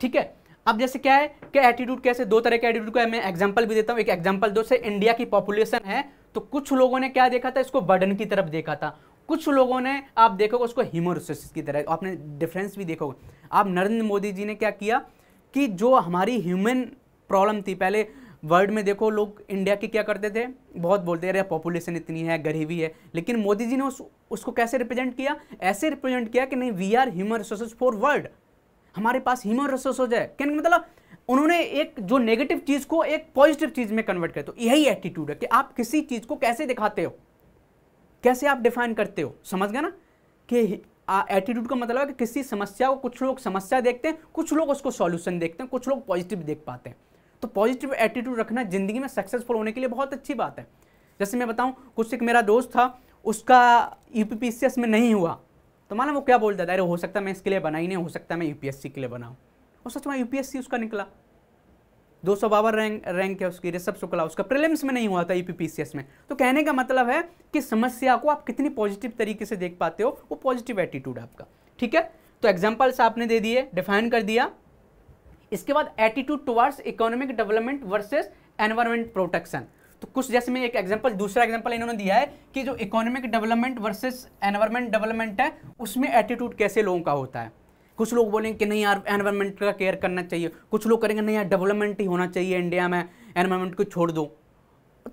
ठीक है अब जैसे क्या है कि एटीट्यूड कैसे दो तरह के एटीट्यूड को मैं एग्जाम्पल भी देता हूँ एक एग्जाम्पल दो से इंडिया की पॉपुलेशन है तो कुछ लोगों ने क्या देखा था इसको बर्डन की तरफ देखा था कुछ लोगों ने आप देखोगे उसको ह्यूमरसिस की तरह आपने डिफरेंस भी देखोगे आप नरेंद्र मोदी जी ने क्या किया कि जो हमारी ह्यूमन प्रॉब्लम थी पहले वर्ल्ड में देखो लोग इंडिया की क्या करते थे बहुत बोलते अरे पॉपुलेशन इतनी है गरीबी है लेकिन मोदी जी ने उस उसको कैसे रिप्रेजेंट किया ऐसे रिप्रेजेंट किया कि नहीं we are human resources for world हमारे पास ह्यूमन हो है क्या मतलब उन्होंने एक जो नेगेटिव चीज़ को एक पॉजिटिव चीज़ में कन्वर्ट कर तो यही एटीट्यूड है कि आप किसी चीज़ को कैसे दिखाते हो कैसे आप डिफाइन करते हो समझ गए ना कि एटीट्यूड का मतलब है कि किसी समस्या को कुछ लोग समस्या देखते हैं कुछ लोग उसको सॉल्यूशन देखते हैं कुछ लोग पॉजिटिव देख पाते हैं तो पॉजिटिव एटीट्यूड रखना ज़िंदगी में सक्सेसफुल होने के लिए बहुत अच्छी बात है जैसे मैं बताऊँ कुछ एक मेरा दोस्त था उसका यू में नहीं हुआ तो माना वो क्या बोलता था अरे हो सकता है मैं इसके लिए बना ही नहीं हो सकता मैं यूपीएससी के लिए बनाऊँ और सच में यूपीएससी उसका निकला दो सौ बावन रैंक रैंक है उसकी ऋषभ शुक्ला उसका प्रिलिम्स में नहीं हुआ था पी में तो कहने का मतलब है कि समस्या को आप कितनी पॉजिटिव तरीके से देख पाते हो वो पॉजिटिव एटीट्यूड आपका ठीक है तो एग्जाम्पल्स आपने दे दिए डिफाइन कर दिया इसके बाद attitude towards economic development versus environment protection तो कुछ जैसे मैं एक एग्जांपल दूसरा एग्जांपल इन्होंने दिया है कि जो economic development versus environment development है उसमें एटीट्यूड कैसे लोगों का होता है कुछ लोग बोलेंगे कि नहीं यार एनवायरमेंट का केयर करना चाहिए कुछ लोग करेंगे नहीं यार डेवलपमेंट ही होना चाहिए इंडिया में एनवायरमेंट को छोड़ दो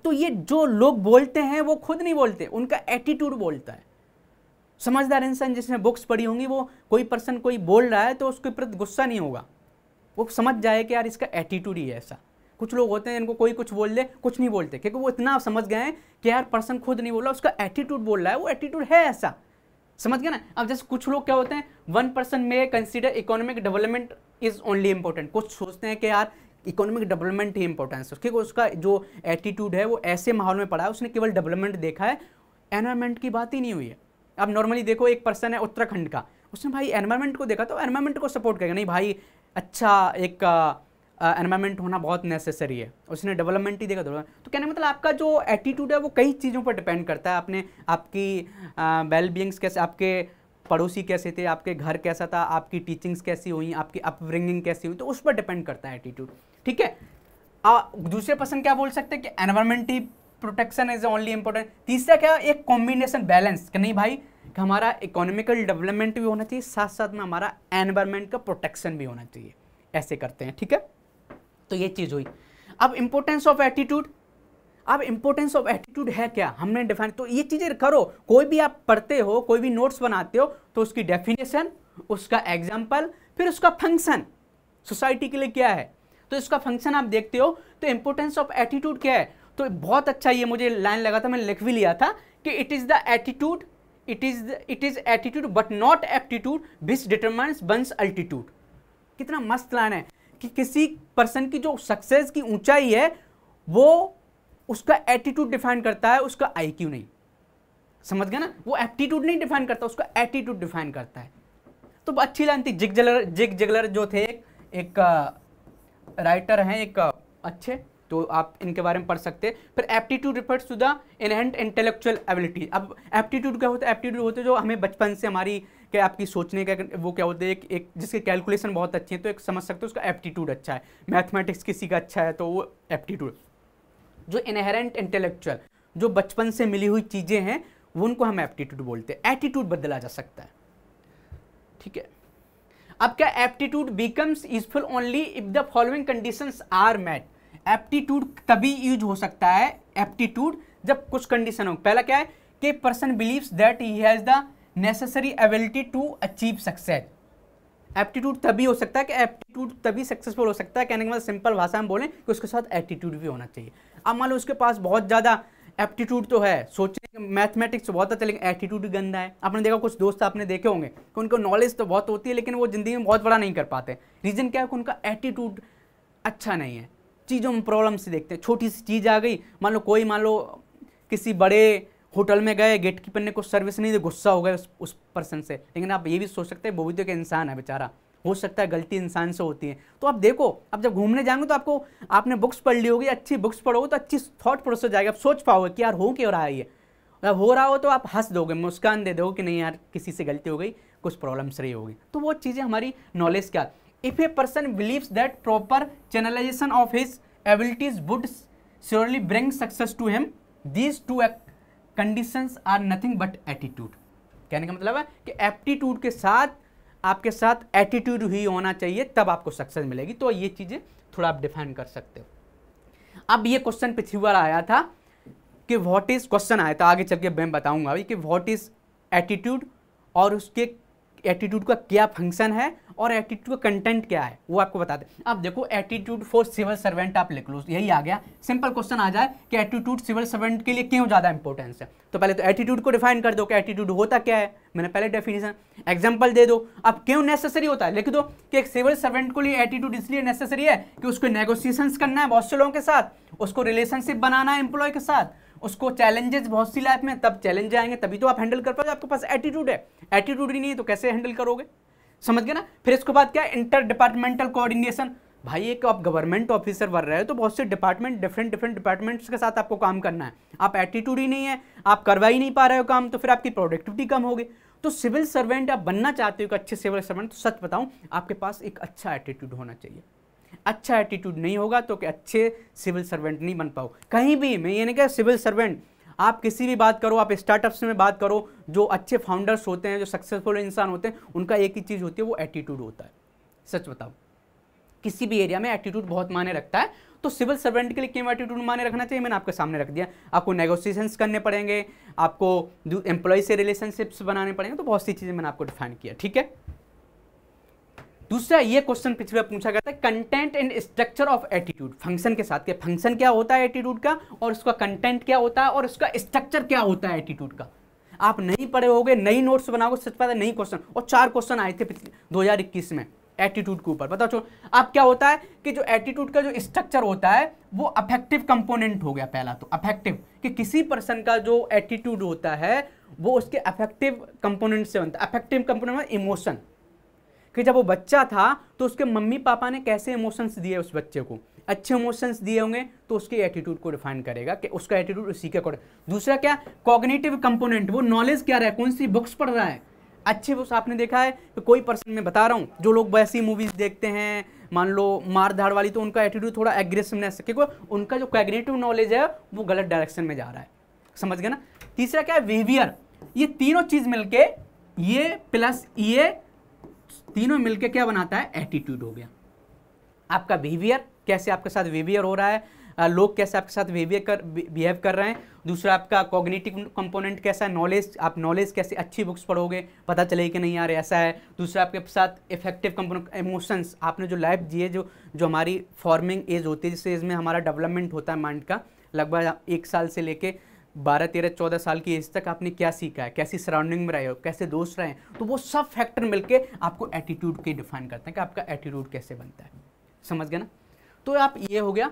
तो ये जो लोग बोलते हैं वो खुद नहीं बोलते उनका एटीट्यूड बोलता है समझदार इंसान जिसने बुक्स पढ़ी होंगी वो कोई पर्सन कोई बोल रहा है तो उसके प्रति गुस्सा नहीं होगा वो समझ जाए कि यार इसका एटीट्यूड ही ऐसा कुछ लोग होते हैं इनको कोई कुछ बोल दे कुछ नहीं बोलते क्योंकि वो इतना समझ गए हैं कि यार पर्सन खुद नहीं बोला उसका एटीट्यूड बोल रहा है वो एटीट्यूड है ऐसा समझ गया ना अब जैसे कुछ लोग क्या होते हैं वन पर्सन में consider economic development is only important कुछ सोचते हैं कि यार इकोनॉमिक डेवलपमेंट ही इंपॉर्टेंस है क्योंकि उसका जो एटीट्यूड है वो ऐसे माहौल में पड़ा है उसने केवल डेवलपमेंट देखा है एनवायरमेंट की बात ही नहीं हुई है अब नॉर्मली देखो एक पर्सन है उत्तराखंड का उसने भाई एनवायरमेंट को देखा तो एनवायरमेंट को सपोर्ट करेगा नहीं भाई अच्छा एक एनवायरमेंट होना बहुत नेसेसरी है उसने डेवलपमेंट ही देखा तो कहने मतलब आपका जो एटीट्यूड है वो कई चीज़ों पर डिपेंड करता है आपने आपकी वेल बींग्स कैसे आपके पड़ोसी कैसे थे आपके घर कैसा था आपकी टीचिंग्स कैसी हुई आपकी अपब्रिंगिंग कैसी हुई तो उस पर डिपेंड करता है एटीट्यूड ठीक है दूसरे पर्सन क्या बोल सकते हैं कि एनवायरमेंट ही प्रोटेक्शन इज ओनली इंपॉर्टेंट तीसरा क्या एक कॉम्बिनेशन बैलेंस कि नहीं भाई कि हमारा इकोनॉमिकल डेवलपमेंट भी होना चाहिए साथ साथ में हमारा एनवायरमेंट का प्रोटेक्शन भी होना चाहिए ऐसे करते हैं ठीक है तो ये चीज़ हुई अब इंपोर्टेंस ऑफ एटीट्यूड अब इंपोर्टेंस ऑफ एटीट्यूड है क्या हमने डिफाइन तो ये चीज़ें करो कोई भी आप पढ़ते हो कोई भी नोट्स बनाते हो तो उसकी डेफिनेशन उसका एग्जाम्पल फिर उसका फंक्शन सोसाइटी के लिए क्या है तो इसका फंक्शन आप देखते हो तो इंपोर्टेंस ऑफ एटीट्यूड क्या है तो बहुत अच्छा ये मुझे लाइन लगा था मैंने लिख भी लिया था कि it is the attitude it is it is attitude but not aptitude which determines one's altitude कितना मस्त लाइन है कि किसी पर्सन की जो सक्सेस की ऊंचाई है वो उसका एटीट्यूड डिफाइन करता है उसका आई नहीं समझ गया ना वो एप्टीट्यूड नहीं डिफाइन करता उसका एटीट्यूड डिफाइन करता है तो अच्छी लाइन थी जिग जगलर जिग जगलर जो थे एक, एक राइटर uh, हैं एक uh, अच्छे तो आप इनके बारे में पढ़ सकते हैं फिर aptitude refers to the inherent intellectual ability अब एप्टीट्यूड क्या होता है एप्टीट्यूड होते हैं जो हमें बचपन से हमारी क्या आपकी सोचने का वो क्या होता है एक, एक जिसके कैलकुलेशन बहुत अच्छे हैं तो एक समझ सकते हो उसका एप्टीट्यूड अच्छा है मैथमेटिक्स किसी का अच्छा है तो वो एप्टीट्यूड जो इनहेरेंट इंटेलेक्चुअल जो बचपन से मिली हुई चीज़ें हैं उनको हम एप्टीट्यूड बोलते हैं एटीट्यूड बदला जा सकता है ठीक है अब क्या aptitude becomes useful only if the following conditions are met aptitude तभी यूज हो सकता है एप्टीट्यूड जब कुछ कंडीशन हो पहला क्या है कि person believes that he has the necessary ability to achieve success aptitude तभी हो सकता है कि एप्टीट्यूड तभी सक्सेसफुल हो सकता है कहने के मतलब सिंपल भाषा में बोलें कि उसके साथ एटीट्यूड भी होना चाहिए अब मान लो उसके पास बहुत ज़्यादा एप्टीट्यूड तो है सोचने मैथमेटिक्स तो बहुत अच्छा लेकिन एटीट्यूड भी गंदा है आपने देखा कुछ दोस्त आपने देखे होंगे कि उनको नॉलेज तो बहुत होती है लेकिन वो ज़िंदगी में बहुत बड़ा नहीं कर पाते रीज़न क्या है कि उनका एटीट्यूड अच्छा नहीं है चीज़ों में प्रॉब्लम से देखते हैं छोटी सी चीज़ आ गई मान लो कोई मान लो किसी बड़े होटल में गए गेट कीपर ने कुछ सर्विस नहीं दी गुस्सा हो गया उस, उस पर्सन से लेकिन आप ये भी सोच सकते हैं वो भी तो एक इंसान है बेचारा हो सकता है गलती इंसान से होती है तो आप देखो आप जब घूमने जाएंगे तो आपको आपने बुक्स पढ़ ली होगी अच्छी बुक्स पढ़ोगे तो अच्छी थॉट प्रोसेस जाएगी आप सोच पाओगे कि यार हो क्यों रहा है ये जब हो रहा हो तो आप हंस दोगे मुस्कान दे दोगे कि नहीं यार किसी से गलती हो गई कुछ प्रॉब्लम्स रही होगी तो वो चीज़ें हमारी नॉलेज क्या if a person believe that proper channelisation of his abilities would surely bring success to him these two condition are nothing but attitude कहने का मतलब है कि एप्टीट्यूड के साथ आपके साथ एटीट्यूड ही होना चाहिए तब आपको सक्सेस मिलेगी तो ये चीज़ें थोड़ा आप डिफाइन कर सकते हो अब ये क्वेश्चन पिछली बार आया था कि व्हाट इज़ क्वेश्चन आया था आगे चल के मैं बताऊंगा अभी कि व्हाट इज़ एटीट्यूड और उसके एटीट्यूड का क्या फंक्शन है और एटीट्यूड का कंटेंट क्या है वो आपको बता दें आप देखो एटीट्यूड फॉर सिविल सर्वेंट आप लिख लो यही आ गया सिंपल क्वेश्चन आ जाए कि एटीट्यूड सिविल सर्वेंट के लिए क्यों ज़्यादा इंपॉर्टेंस है तो पहले तो एटीट्यूड को डिफाइन कर दो कि एटीट्यूड होता क्या है मैंने पहले डेफिनेशन एग्जाम्पल दे दो अब क्यों नेसेसरी होता है लिख दो कि एक सिविल सर्वेंट को लिए एटीट्यूड इसलिए नेसेसरी है कि उसको नेगोशिएशन करना है बहुत से लोगों के साथ उसको रिलेशनशिप बनाना है एम्प्लॉय के साथ उसको चैलेंजेस बहुत सी लाइफ में तब चैलेंज आएंगे तभी तो आप हैंडल कर पाओगे आपके पास एटीट्यूड है एटीट्यूड ही नहीं है तो कैसे हैंडल करोगे समझ गए ना फिर इसके बाद क्या इंटर डिपार्टमेंटल कोऑर्डिनेशन भाई एक आप गवर्नमेंट ऑफिसर बन रहे हो तो बहुत से डिपार्टमेंट डिफरेंट डिफरेंट डिपार्टमेंट्स के साथ आपको काम करना है आप एटीट्यूड ही नहीं है आप करवा ही नहीं पा रहे हो काम तो फिर आपकी प्रोडक्टिविटी कम होगी तो सिविल सर्वेंट आप बनना चाहते हो कि अच्छे सिविल सर्वेंट तो सच बताऊं आपके पास एक अच्छा एटीट्यूड होना चाहिए अच्छा एटीट्यूड नहीं होगा तो कि अच्छे सिविल सर्वेंट नहीं बन पाओ कहीं भी मैं ये नहीं कह सिविल सर्वेंट आप किसी भी बात करो आप स्टार्टअप्स में बात करो जो अच्छे फाउंडर्स होते हैं जो सक्सेसफुल इंसान होते हैं उनका एक ही चीज़ होती है वो एटीट्यूड होता है सच बताओ किसी भी एरिया में एटीट्यूड बहुत माने रखता है तो सिविल सर्वेंट के लिए क्यों एटीट्यूड माने रखना चाहिए मैंने आपके सामने रख दिया आपको नेगोशिएशंस करने पड़ेंगे आपको एम्प्लॉय से रिलेशनशिप्स बनाने पड़ेंगे तो बहुत सी चीज़ें मैंने आपको डिफाइन किया ठीक है दूसरा ये क्वेश्चन पिछले पूछा गया था content and structure of attitude function के साथ के फंक्शन क्या होता है एटीट्यूड का और उसका कंटेंट क्या होता है और उसका स्ट्रक्चर क्या होता है एटीट्यूड का आप नहीं पढ़े होगे नई नोट्स बनाओगे सच पता नहीं क्वेश्चन और चार क्वेश्चन आए थे पिछले 2021 में एटीट्यूड के ऊपर बताओ आप क्या होता है कि जो एटीट्यूड का जो स्ट्रक्चर होता है वो अफेक्टिव कंपोनेंट हो गया पहला तो अफेक्टिव कि किसी पर्सन का जो एटीट्यूड होता है वो उसके अफेक्टिव कंपोनेंट से बनता है अफेक्टिव कंपोनेंट इमोशन कि जब वो बच्चा था तो उसके मम्मी पापा ने कैसे इमोशंस दिए उस बच्चे को अच्छे इमोशंस दिए होंगे तो उसके एटीट्यूड को डिफाइन करेगा कि उसका एटीट्यूड उसी के अकॉर्डिंग दूसरा क्या कॉग्नेटिव कंपोनेंट वो नॉलेज क्या रहा है कौन सी बुक्स पढ़ रहा है अच्छे बुक्स आपने देखा है तो कोई पर्सन मैं बता रहा हूँ जो लोग वैसी मूवीज़ देखते हैं मान लो मार धाड़ वाली तो उनका एटीट्यूड थोड़ा एग्रेसिवनेस क्योंकि उनका जो कॉग्नेटिव नॉलेज है वो गलत डायरेक्शन में जा रहा है समझ गए ना तीसरा क्या है बिहेवियर ये तीनों चीज़ मिलके ये प्लस ये तीनों मिलकर क्या बनाता है एटीट्यूड हो गया आपका बिहेवियर कैसे आपके साथ बिहेवियर हो रहा है लोग कैसे आपके साथ बिहेवियर कर बिहेव कर रहे हैं दूसरा आपका कॉग्निटिव कंपोनेंट कैसा है नॉलेज आप नॉलेज कैसे अच्छी बुक्स पढ़ोगे पता चले कि नहीं यार ऐसा है दूसरा आपके साथ इफेक्टिव कंपोनेंट इमोशंस आपने जो लाइफ जिए जो जो हमारी फॉर्मिंग एज होती है जिस एज में हमारा डेवलपमेंट होता है माइंड का लगभग एक साल से लेके बारह तेरह चौदह साल की एज तक आपने क्या सीखा है कैसी सराउंडिंग में रहे हो कैसे दोस्त रहे हैं तो वो सब फैक्टर मिलके आपको एटीट्यूड के डिफाइन करते हैं कि आपका एटीट्यूड कैसे बनता है समझ गए ना तो आप ये हो गया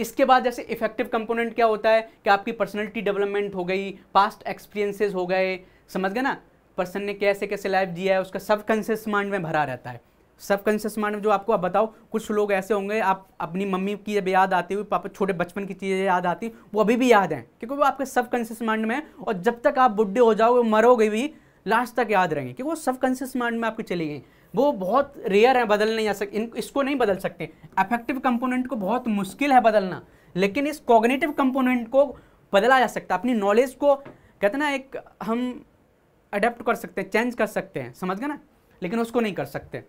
इसके बाद जैसे इफेक्टिव कंपोनेंट क्या होता है कि आपकी पर्सनैलिटी डेवलपमेंट हो गई पास्ट एक्सपीरियंसेस हो गए समझ गए ना पर्सन ने कैसे कैसे लाइफ जिया है उसका सब माइंड में भरा रहता है सब कॉन्शियस माइंड में जो आपको आप बताओ कुछ लोग ऐसे होंगे आप अपनी मम्मी की जब याद आती हुई पापा छोटे बचपन की चीज़ें याद आती वो अभी भी याद हैं क्योंकि वो आपके सब कॉन्शियस माइंड में है और जब तक आप बुढ़े हो जाओगे मरोगे भी लास्ट तक याद रहेंगे क्योंकि वो सब कॉन्शियस माइंड में आपकी चली गई वो बहुत रेयर है बदल नहीं जा सकते इन इसको नहीं बदल सकते अफेक्टिव कंपोनेंट को बहुत मुश्किल है बदलना लेकिन इस कॉग्नेटिव कंपोनेंट को बदला जा सकता है अपनी नॉलेज को कहते ना एक हम अडेप्ट कर सकते हैं चेंज कर सकते हैं समझ गए ना लेकिन उसको नहीं कर सकते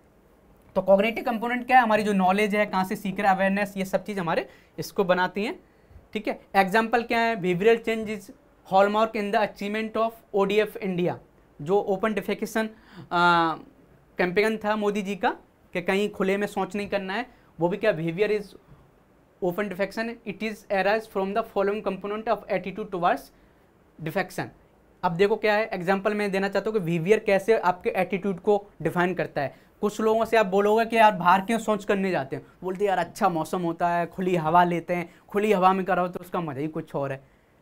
तो कॉग्रेटिव कंपोनेंट क्या है हमारी जो नॉलेज है कहाँ से सीख रहा है अवेयरनेस ये सब चीज़ हमारे इसको बनाती हैं ठीक है एग्जाम्पल क्या है behavioural change hallmark in the achievement of O India जो ओपन डिफेकेशन कैंपेन था मोदी जी का कि कहीं खुले में सोच नहीं करना है वो भी क्या behaviour is open defecation it is arise from the following component of attitude towards defecation अब देखो क्या है एग्जाम्पल मैं देना चाहता हूँ कि बिहेवियर कैसे आपके एटीट्यूड को डिफाइन करता है कुछ लोगों से आप बोलोगे कि यार बाहर क्यों सोच करने जाते हैं बोलते यार अच्छा मौसम होता है खुली हवा लेते हैं खुली हवा में कराओ तो उसका मज़ा ही कुछ और है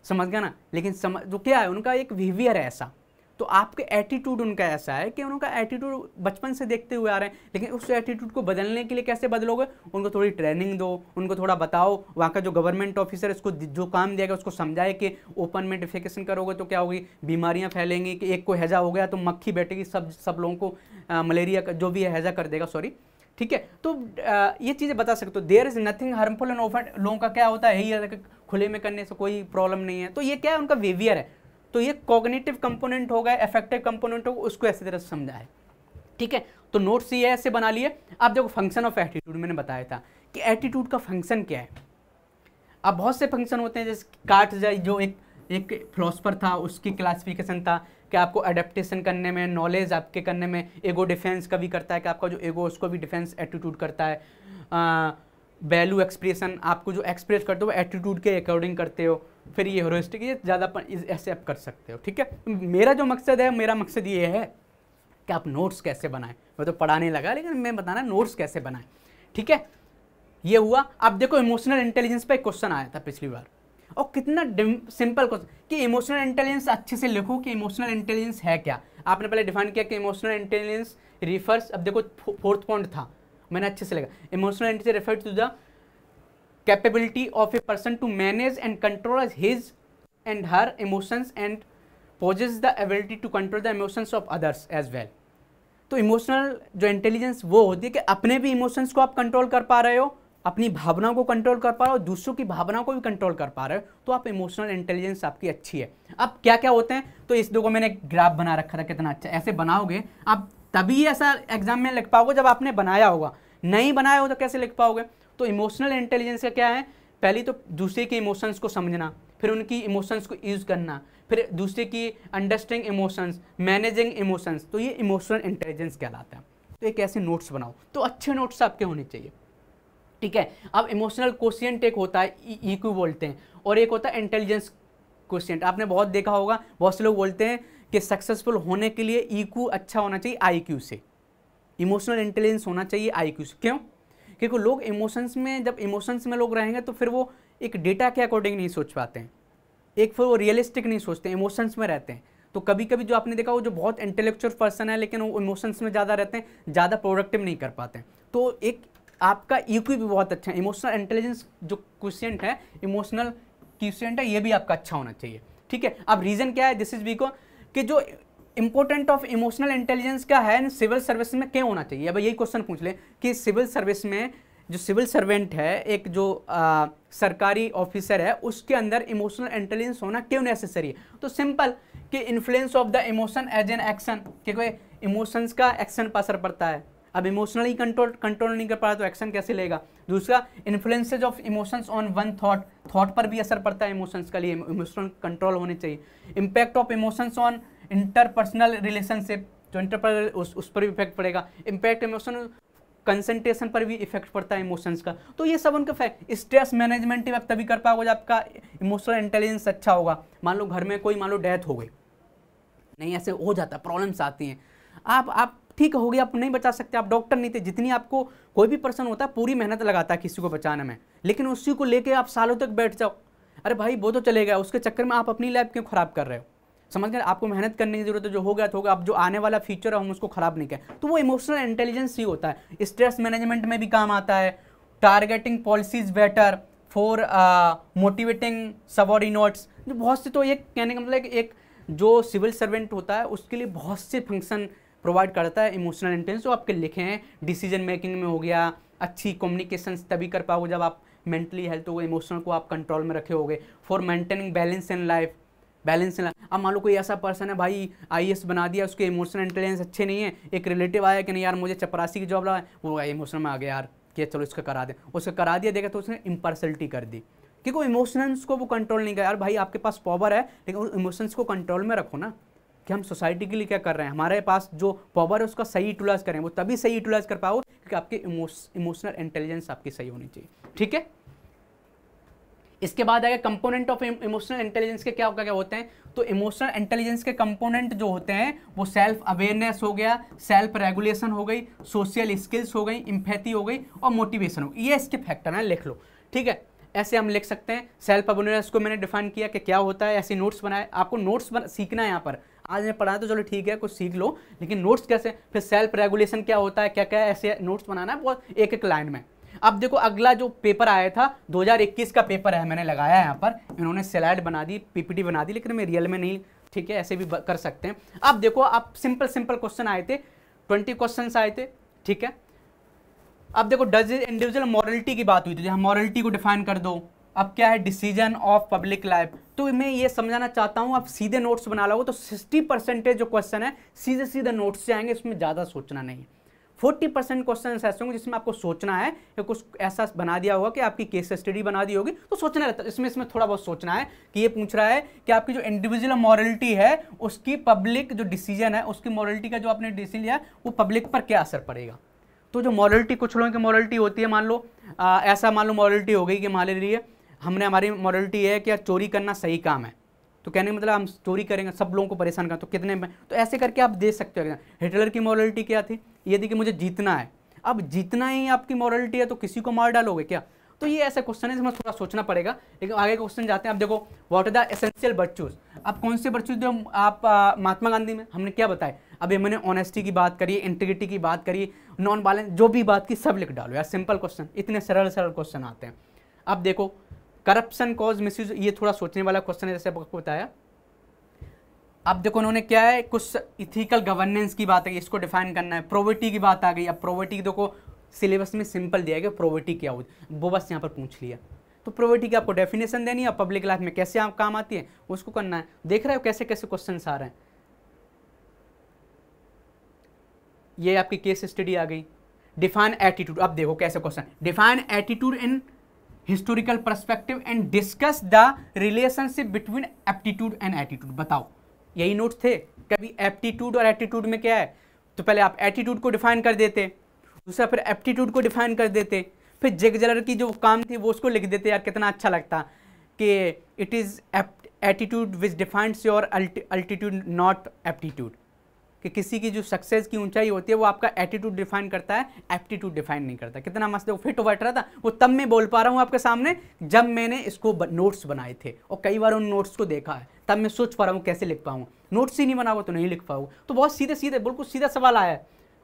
समझ गया ना लेकिन समझ जो तो क्या है उनका एक बिहेवियर है ऐसा तो आपके एटीट्यूड उनका ऐसा है कि उनका एटीट्यूड बचपन से देखते हुए आ रहे हैं लेकिन उस एटीट्यूड को बदलने के लिए कैसे बदलोगे उनको थोड़ी ट्रेनिंग दो उनको थोड़ा बताओ वहाँ का जो गवर्नमेंट ऑफिसर इसको जो काम दिया गया उसको समझाए कि ओपन में डिफिकेशन करोगे तो क्या होगी बीमारियाँ फैलेंगी कि एक को हैजा हो गया तो मक्खी बैठेगी सब सब लोगों को आ, मलेरिया जो भी हैजा कर देगा सॉरी ठीक है तो आ, ये चीज़ें बता सकते हो there is nothing harmful and offend लोगों का क्या होता है यही खुले में करने से कोई प्रॉब्लम नहीं है तो ये क्या है उनका बिहेवियर है तो ये कॉग्नेटिव कंपोनेंट होगा इफेक्टिव कंपोनेंट होगा उसको ऐसी तरह से समझा है ठीक है तो नोट्स ये ऐसे बना लिए अब देखो फंक्शन ऑफ एटीट्यूड मैंने बताया था कि एटीट्यूड का फंक्शन क्या है अब बहुत से फंक्शन होते हैं जैसे काट जो एक एक फिलोसफर था उसकी क्लासिफिकेशन था कि आपको अडेप्टेशन करने में नॉलेज आपके करने में एगो डिफेंस का भी करता है कि आपका जो एगो उसको भी डिफेंस एटीट्यूड करता है आ, वैल्यू एक्सप्रेशन आपको जो एक्सप्रेस करते हो वो एटीट्यूड के अकॉर्डिंग करते हो फिर ये हेरोस्टिक ये ज़्यादा ऐसे आप कर सकते हो ठीक है मेरा जो मकसद है मेरा मकसद ये है कि आप नोट्स कैसे बनाएं मैं तो पढ़ाने लगा लेकिन मैं बताना नोट्स कैसे बनाएं ठीक है ये हुआ अब देखो इमोशनल इंटेलिजेंस पर एक क्वेश्चन आया था पिछली बार और कितना सिंपल क्वेश्चन कि इमोशनल इंटेलिजेंस अच्छे से लिखो कि इमोशनल इंटेलिजेंस है क्या आपने पहले डिफाइन किया कि इमोशनल इंटेलिजेंस रिफर्स अब देखो फोर्थ पॉइंट था मैंने अच्छे से लगा emotional intelligence refer to the capability of a person to manage and control his and her emotions and possesses the ability to control the emotions of others as well तो emotional जो intelligence वो होती है कि अपने भी emotions को आप कंट्रोल कर पा रहे हो अपनी भावनाओं को कंट्रोल कर पा रहे हो दूसरों की भावनाओं को भी कंट्रोल कर पा रहे हो तो आप इमोशनल इंटेलिजेंस आपकी अच्छी है अब क्या क्या होते हैं तो इस दो को मैंने ग्राफ बना रखा था कितना अच्छा ऐसे बनाओगे आप तभी ऐसा एग्जाम में लिख पाओगे जब आपने बनाया होगा नहीं बनाया हो तो कैसे लिख पाओगे तो इमोशनल इंटेलिजेंस का क्या है पहली तो दूसरे के इमोशंस को समझना फिर उनकी इमोशंस को यूज़ करना फिर दूसरे की अंडरस्टैंडिंग इमोशंस मैनेजिंग इमोशंस तो ये इमोशनल इंटेलिजेंस कहलाता है तो एक ऐसे नोट्स बनाओ तो अच्छे नोट्स आपके होने चाहिए ठीक है अब इमोशनल क्वेश्चन एक होता है ईक्यू e, e बोलते हैं और एक होता है इंटेलिजेंस क्वेश्चन आपने बहुत देखा होगा बहुत से लोग बोलते हैं कि सक्सेसफुल होने के लिए ई e अच्छा होना चाहिए आई से इमोशनल इंटेलिजेंस होना चाहिए आई से क्यों क्योंकि लोग इमोशंस में जब इमोशंस में लोग रहेंगे तो फिर वो एक डेटा के अकॉर्डिंग नहीं सोच पाते हैं एक फिर वो रियलिस्टिक नहीं सोचते इमोशंस में रहते हैं तो कभी कभी जो आपने देखा वो जो बहुत इंटेलेक्चुअल पर्सन है लेकिन वो इमोशंस में ज़्यादा रहते हैं ज़्यादा प्रोडक्टिव नहीं कर पाते हैं तो एक आपका ईक् e भी बहुत अच्छा है इमोशनल इंटेलिजेंस जो क्वेश्चन है इमोशनल क्वेश्चन है ये भी आपका अच्छा होना चाहिए ठीक है अब रीज़न क्या है दिस इज बिकॉज कि जो इंपॉर्टेंट ऑफ इमोशनल इंटेलिजेंस क्या है सिविल सर्विस में क्यों होना चाहिए अब यही क्वेश्चन पूछ लें कि सिविल सर्विस में जो सिविल सर्वेंट है एक जो आ, सरकारी ऑफिसर है उसके अंदर इमोशनल इंटेलिजेंस होना क्यों नेसेसरी है तो सिंपल कि influence of the emotion as an action क्योंकि इमोशंस का एक्शन पर असर पड़ता है अब इमोशनली कंट्रोल कंट्रोल नहीं कर पा रहा तो एक्शन कैसे लेगा दूसरा influences of emotions on one thought thought पर भी असर पड़ता है इमोशंस के लिए इमोशनल कंट्रोल होने चाहिए impact of emotions on interpersonal relationship जो इंटरपर उस, उस पर भी इफेक्ट पड़ेगा इम्पैक्ट इमोशन कंसेंट्रेशन पर भी इफेक्ट पड़ता है इमोशंस का तो ये सब उनका फैक्ट स्ट्रेस मैनेजमेंट आप तभी कर पाओगे जब आपका इमोशनल इंटेलिजेंस अच्छा होगा मान लो घर में कोई मान लो डेथ हो गई नहीं ऐसे हो जाता प्रॉब्लम्स आती हैं आप आप ठीक हो गया आप नहीं बचा सकते आप डॉक्टर नहीं थे जितनी आपको कोई भी पर्सन होता है पूरी मेहनत लगाता है किसी को बचाने में लेकिन उसी को लेके आप सालों तक बैठ जाओ अरे भाई वो तो चले गया उसके चक्कर में आप अपनी लाइफ क्यों ख़राब कर रहे हो समझ गए आपको मेहनत करने की जरूरत है जो हो गया तो होगा अब जो आने वाला फ्यूचर है हम उसको ख़राब नहीं करें तो वो इमोशनल इंटेलिजेंस ही होता है स्ट्रेस मैनेजमेंट में भी काम आता है targeting policies better for motivating subordinates जो बहुत से तो एक कहने का मतलब एक जो सिविल सर्वेंट होता है उसके लिए बहुत से फंक्शन प्रोवाइड करता है इमोशनल इंटेलिजेंस जो आपके लिखे हैं डिसीजन मेकिंग में हो गया अच्छी कम्युनिकेशन तभी कर पाओगे जब आप मेंटली हेल्थ हो इमोशनल को आप कंट्रोल में रखे होगे for maintaining balance in life balance in अब मान लो कोई ऐसा पर्सन है भाई आई बना दिया उसके इमोशनल इंटेलिजेंस अच्छे नहीं है एक रिलेटिव आया कि नहीं यार मुझे चपरासी की जॉब लगा वो इमोशनल में आ गया यार कि चलो इसका करा दें उसका करा दिया देखा तो उसने इम्पर्सलिटी कर दी क्योंकि वो इमोशंस को वो कंट्रोल नहीं किया यार भाई आपके पास पावर है लेकिन उस इमोशंस को कंट्रोल में रखो ना कि हम सोसाइटी के लिए क्या कर रहे हैं हमारे पास जो पावर है उसका सही यूटिलाइज करें वो तभी सही यूटिलाइज कर पाओ क्योंकि आपके इमोशनल इंटेलिजेंस आपकी सही होनी चाहिए ठीक है इसके बाद आगे कंपोनेंट ऑफ इमोशनल इंटेलिजेंस के क्या क्या क्या होते हैं तो इमोशनल इंटेलिजेंस के कंपोनेंट जो होते हैं वो सेल्फ अवेयरनेस हो गया सेल्फ रेगुलेशन हो गई सोशल स्किल्स हो गई इम्पैथी हो गई और मोटिवेशन हो गई ये इसके फैक्टर हैं लिख लो ठीक है ऐसे हम लिख सकते हैं सेल्फ अवेयरनेस को मैंने डिफाइन किया कि क्या होता है ऐसे नोट्स बनाए आपको नोट्स बन, सीखना है यहाँ पर आज ने है तो चलो ठीक है कुछ सीख लो लेकिन नोट्स कैसे फिर सेल्फ रेगुलेशन क्या होता है क्या क्या ऐसे नोट्स बनाना है वो एक एक लाइन में अब देखो अगला जो पेपर आया था 2021 का पेपर है मैंने लगाया है यहाँ पर इन्होंने सेलाइड बना दी पीपीटी बना दी लेकिन मैं रियल में नहीं ठीक है ऐसे भी कर सकते हैं अब देखो आप सिंपल सिंपल क्वेश्चन आए थे ट्वेंटी क्वेश्चन आए थे ठीक है अब देखो डज इंडिविजुअल मॉरलिटी की बात हुई थी जहाँ तो मॉरलिटी को डिफाइन कर दो अब क्या है डिसीजन ऑफ पब्लिक लाइफ तो मैं ये समझाना चाहता हूँ आप सीधे नोट्स बना लो तो सिक्सटी परसेंटेज जो क्वेश्चन है सीधे सीधे नोट्स से आएंगे इसमें ज़्यादा सोचना नहीं है फोर्टी परसेंट क्वेश्चन ऐसे होंगे जिसमें आपको सोचना है या कुछ ऐसा बना दिया होगा कि आपकी केस स्टडी बना दी होगी तो सोचना रहता है इसमें इसमें थोड़ा बहुत सोचना है कि ये पूछ रहा है कि आपकी जो इंडिविजुअल मॉरलिटी है उसकी पब्लिक जो डिसीजन है उसकी मॉरलिटी का जो आपने डिसीजन लिया वो पब्लिक पर क्या असर पड़ेगा तो जो मॉरलिटी कुछ लोगों की मॉरलिटी होती है मान लो आ, ऐसा मान लो मॉरलिटी हो गई कि रही है हमने हमारी मॉरलिटी है कि चोरी करना सही काम है तो कहने का मतलब हम चोरी करेंगे सब लोगों को परेशान करें तो कितने में तो ऐसे करके आप दे सकते हो हिटलर की मॉरलिटी क्या थी ये थी कि मुझे जीतना है अब जीतना ही आपकी मॉरलिटी है तो किसी को मार डालोगे क्या तो ये ऐसा क्वेश्चन है जिसमें थोड़ा सोचना पड़ेगा लेकिन आगे क्वेश्चन जाते हैं आप देखो व्हाट आर द एसेंशियल बर्चूज आप कौन से बर्चूज जो आप महात्मा गांधी में हमने क्या बताए अभी मैंने ऑनेस्टी की बात करी इंटीग्रिटी की बात करी नॉन वायलेंस जो भी बात की सब लिख डालो यार सिंपल क्वेश्चन इतने सरल सरल क्वेश्चन आते हैं अब देखो करप्शन कॉज मिस ये थोड़ा सोचने वाला क्वेश्चन है जैसे आपको बताया अब देखो उन्होंने क्या है कुछ इथिकल गवर्नेंस की बात आ गई इसको डिफाइन करना है प्रोवर्टी की बात आ गई अब प्रोवर्टी की देखो सिलेबस में सिंपल दिया गया प्रोवर्टी क्या होती वो बस यहाँ पर पूछ लिया तो प्रोवर्टी की आपको डेफिनेशन देनी है पब्लिक लाइफ में कैसे आप काम आती है उसको करना है देख रहे हो कैसे कैसे क्वेश्चन आ रहे हैं ये आपकी केस स्टडी आ गई डिफाइन एटीट्यूड अब देखो कैसे question define attitude in historical perspective and discuss the relationship between aptitude and attitude बताओ यही नोट थे कभी एप्टीट्यूड और एटीट्यूड में क्या है तो पहले आप एटीट्यूड को डिफाइन कर देते दूसरा फिर एप्टीट्यूड को डिफाइन कर देते फिर जेग जलर की जो काम थी वो उसको लिख देते यार कितना अच्छा लगता कि it is attitude which defined your altitude not aptitude कि किसी की जो सक्सेस की ऊंचाई होती है वो आपका एटीट्यूड डिफाइन करता है एप्टीट्यूड डिफाइन नहीं करता कितना मस्त वो फिट बैठ रहा था वो तब मैं बोल पा रहा हूँ आपके सामने जब मैंने इसको नोट्स बनाए थे और कई बार उन नोट्स को देखा है तब मैं सोच पा रहा हूँ कैसे लिख पाऊँ नोट्स ही नहीं बना तो नहीं लिख पाऊँ तो बहुत सीधे सीधे बिल्कुल सीधा सवाल आया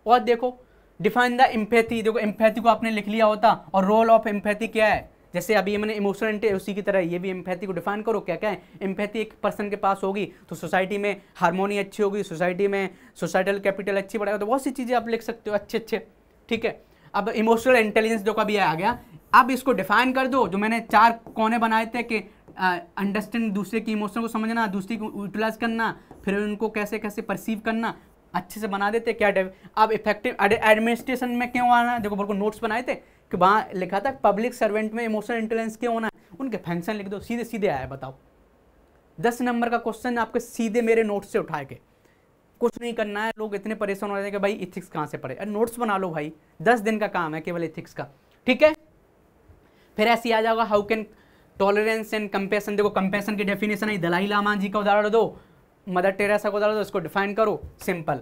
और देखो डिफाइन द एम्पैथी देखो एम्पैथी को आपने लिख लिया होता और रोल ऑफ एम्पैथी क्या है जैसे अभी मैंने इमोशनल इंटे उसी की तरह ये भी एम्पैथी को डिफाइन करो क्या क्या है एम्पैथी एक पर्सन के पास होगी तो सोसाइटी में हारमोनी अच्छी होगी सोसाइटी में सोसाइटल कैपिटल अच्छी बढ़ेगा तो बहुत सी चीज़ें आप लिख सकते हो अच्छे अच्छे ठीक है अब इमोशनल इंटेलिजेंस जो कभी आ गया अब इसको डिफाइन कर दो जो मैंने चार कोने बनाए थे कि अंडरस्टैंड दूसरे की इमोशन को समझना दूसरे को यूटिलाइज करना फिर उनको कैसे कैसे परसीव करना अच्छे से बना देते क्या अब इफेक्टिव एडमिनिस्ट्रेशन में क्यों आना देखो बिल्कुल नोट्स बनाए थे कि वहाँ लिखा था पब्लिक सर्वेंट में इमोशनल इंटेलिजेंस क्यों होना है उनके फंक्शन लिख दो सीधे सीधे आया बताओ दस नंबर का क्वेश्चन आपके सीधे मेरे नोट्स से उठा के कुछ नहीं करना है लोग इतने परेशान हो जाते हैं कि भाई इथिक्स कहाँ से पढ़े अरे नोट्स बना लो भाई दस दिन का काम है केवल इथिक्स का ठीक है फिर ऐसे आ जाओगे how can tolerance and compassion देखो कंपेसन की डेफिनेशन है दलाई लामा जी का उदाहरण दो मदर टेरेसा का उदाहरण दो इसको डिफाइन करो सिंपल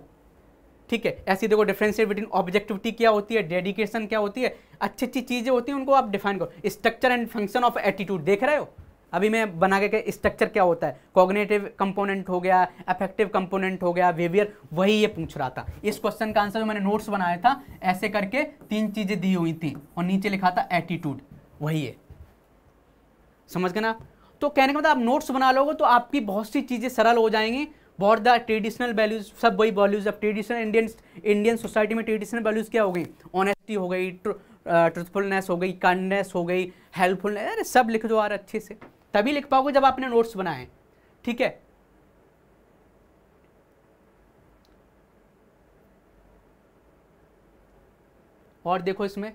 ठीक है ऐसी देखो डिफ्रेंस बिटवीन ऑब्जेक्टिविटी क्या होती है डेडिकेशन क्या होती है अच्छी अच्छी चीज़ें होती हैं उनको आप डिफाइन करो structure and function of attitude देख रहे हो अभी मैं बना के स्ट्रक्चर क्या होता है कॉग्नेटिव कंपोनेंट हो गया अफेक्टिव कंपोनेंट हो गया बिहेवियर वही ये पूछ रहा था इस क्वेश्चन का आंसर मैंने नोट्स बनाया था ऐसे करके तीन चीज़ें दी हुई थी और नीचे लिखा था एटीट्यूड वही है समझ गए ना तो कहने का मतलब आप नोट्स बना लोगे तो आपकी बहुत सी चीज़ें सरल हो जाएंगी बहुत द ट्रेडिशनल वैल्यूज सब वही वैल्यूज अब ट्रेडिशनल इंडियन इंडियन सोसाइटी में ट्रेडिशनल वैल्यूज क्या हो गई ऑनेस्टी हो गई ट्रुथफुलनेस हो गई काइंडनेस हो गई हेल्पफुलनेस अरे सब लिख दो यार अच्छे से तभी लिख पाओगे जब आपने नोट्स बनाए ठीक है और देखो इसमें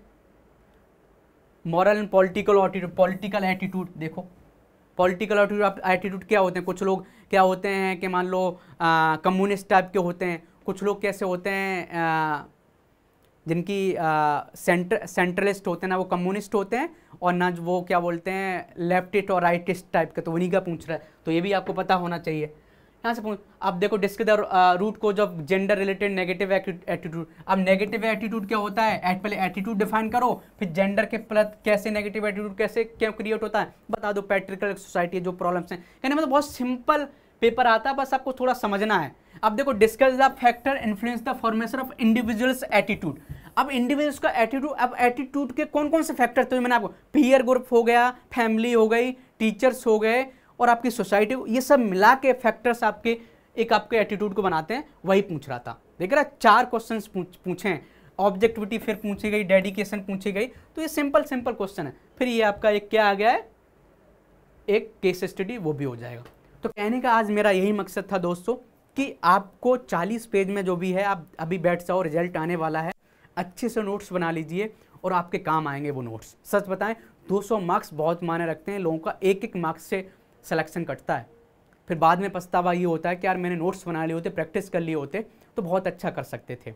moral and political political attitude देखो पॉलिटिकल एटीट्यूड क्या होते हैं कुछ लोग क्या होते हैं कि मान लो कम्युनिस्ट टाइप के होते हैं कुछ लोग कैसे होते हैं आ, जिनकी सेंटर सेंट्रलिस्ट होते हैं ना वो कम्युनिस्ट होते हैं और ना वो क्या बोलते हैं लेफ्टिस्ट और राइटिस्ट टाइप के तो उन्हीं का पूछ रहा है तो ये भी आपको पता होना चाहिए यहाँ से अब देखो discuss the root cause of gender related negative attitude अब नेगेटिव एटीट्यूड क्या होता है एट पहले एटीट्यूड डिफाइन करो फिर जेंडर के प्लस कैसे नेगेटिव एटीट्यूड कैसे क्यों क्रिएट होता है बता दो पैट्रिकल सोसाइटी जो प्रॉब्लम्स हैं कहने मतलब बहुत सिंपल पेपर आता है बस आपको थोड़ा समझना है अब देखो discuss the factor influence the formation of individuals attitude अब इंडिविजुअल्स का एटीट्यूड अब एटीट्यूड के कौन कौन से फैक्टर थे मैंने आपको पीयर ग्रुप हो गया फैमिली हो गई टीचर्स हो गए और आपकी सोसाइटी ये सब मिला के फैक्टर्स आपके एक आपके एटीट्यूड को बनाते हैं वही पूछ रहा था देख रहा चार क्वेश्चन पूछ पूछें ऑब्जेक्टिविटी फिर पूछी गई डेडिकेशन पूछी गई तो ये सिंपल सिंपल क्वेश्चन है फिर ये आपका एक क्या आ गया है एक केस स्टडी वो भी हो जाएगा तो कहने का आज मेरा यही मकसद था दोस्तों कि आपको 40 पेज में जो भी है आप अभी बैठ जाओ रिजल्ट आने वाला है अच्छे से नोट्स बना लीजिए और आपके काम आएंगे वो नोट्स सच बताएं 200 मार्क्स बहुत माने रखते हैं लोगों का एक एक मार्क्स से सिलेक्शन कटता है फिर बाद में पछतावा ये होता है कि यार मैंने नोट्स बना लिए होते प्रैक्टिस कर लिए होते तो बहुत अच्छा कर सकते थे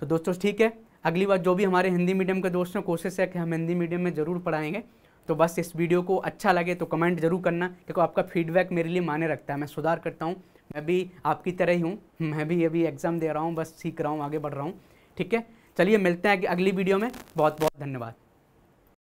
तो दोस्तों ठीक है अगली बार जो भी हमारे हिंदी मीडियम के दोस्तों कोशिश है कि हम हिंदी मीडियम में ज़रूर पढ़ाएंगे तो बस इस वीडियो को अच्छा लगे तो कमेंट जरूर करना क्योंकि आपका फीडबैक मेरे लिए माने रखता है मैं सुधार करता हूँ मैं भी आपकी तरह ही हूँ मैं भी अभी एग्ज़ाम दे रहा हूँ बस सीख रहा हूँ आगे बढ़ रहा हूँ ठीक है चलिए मिलते हैं अगली वीडियो में बहुत बहुत धन्यवाद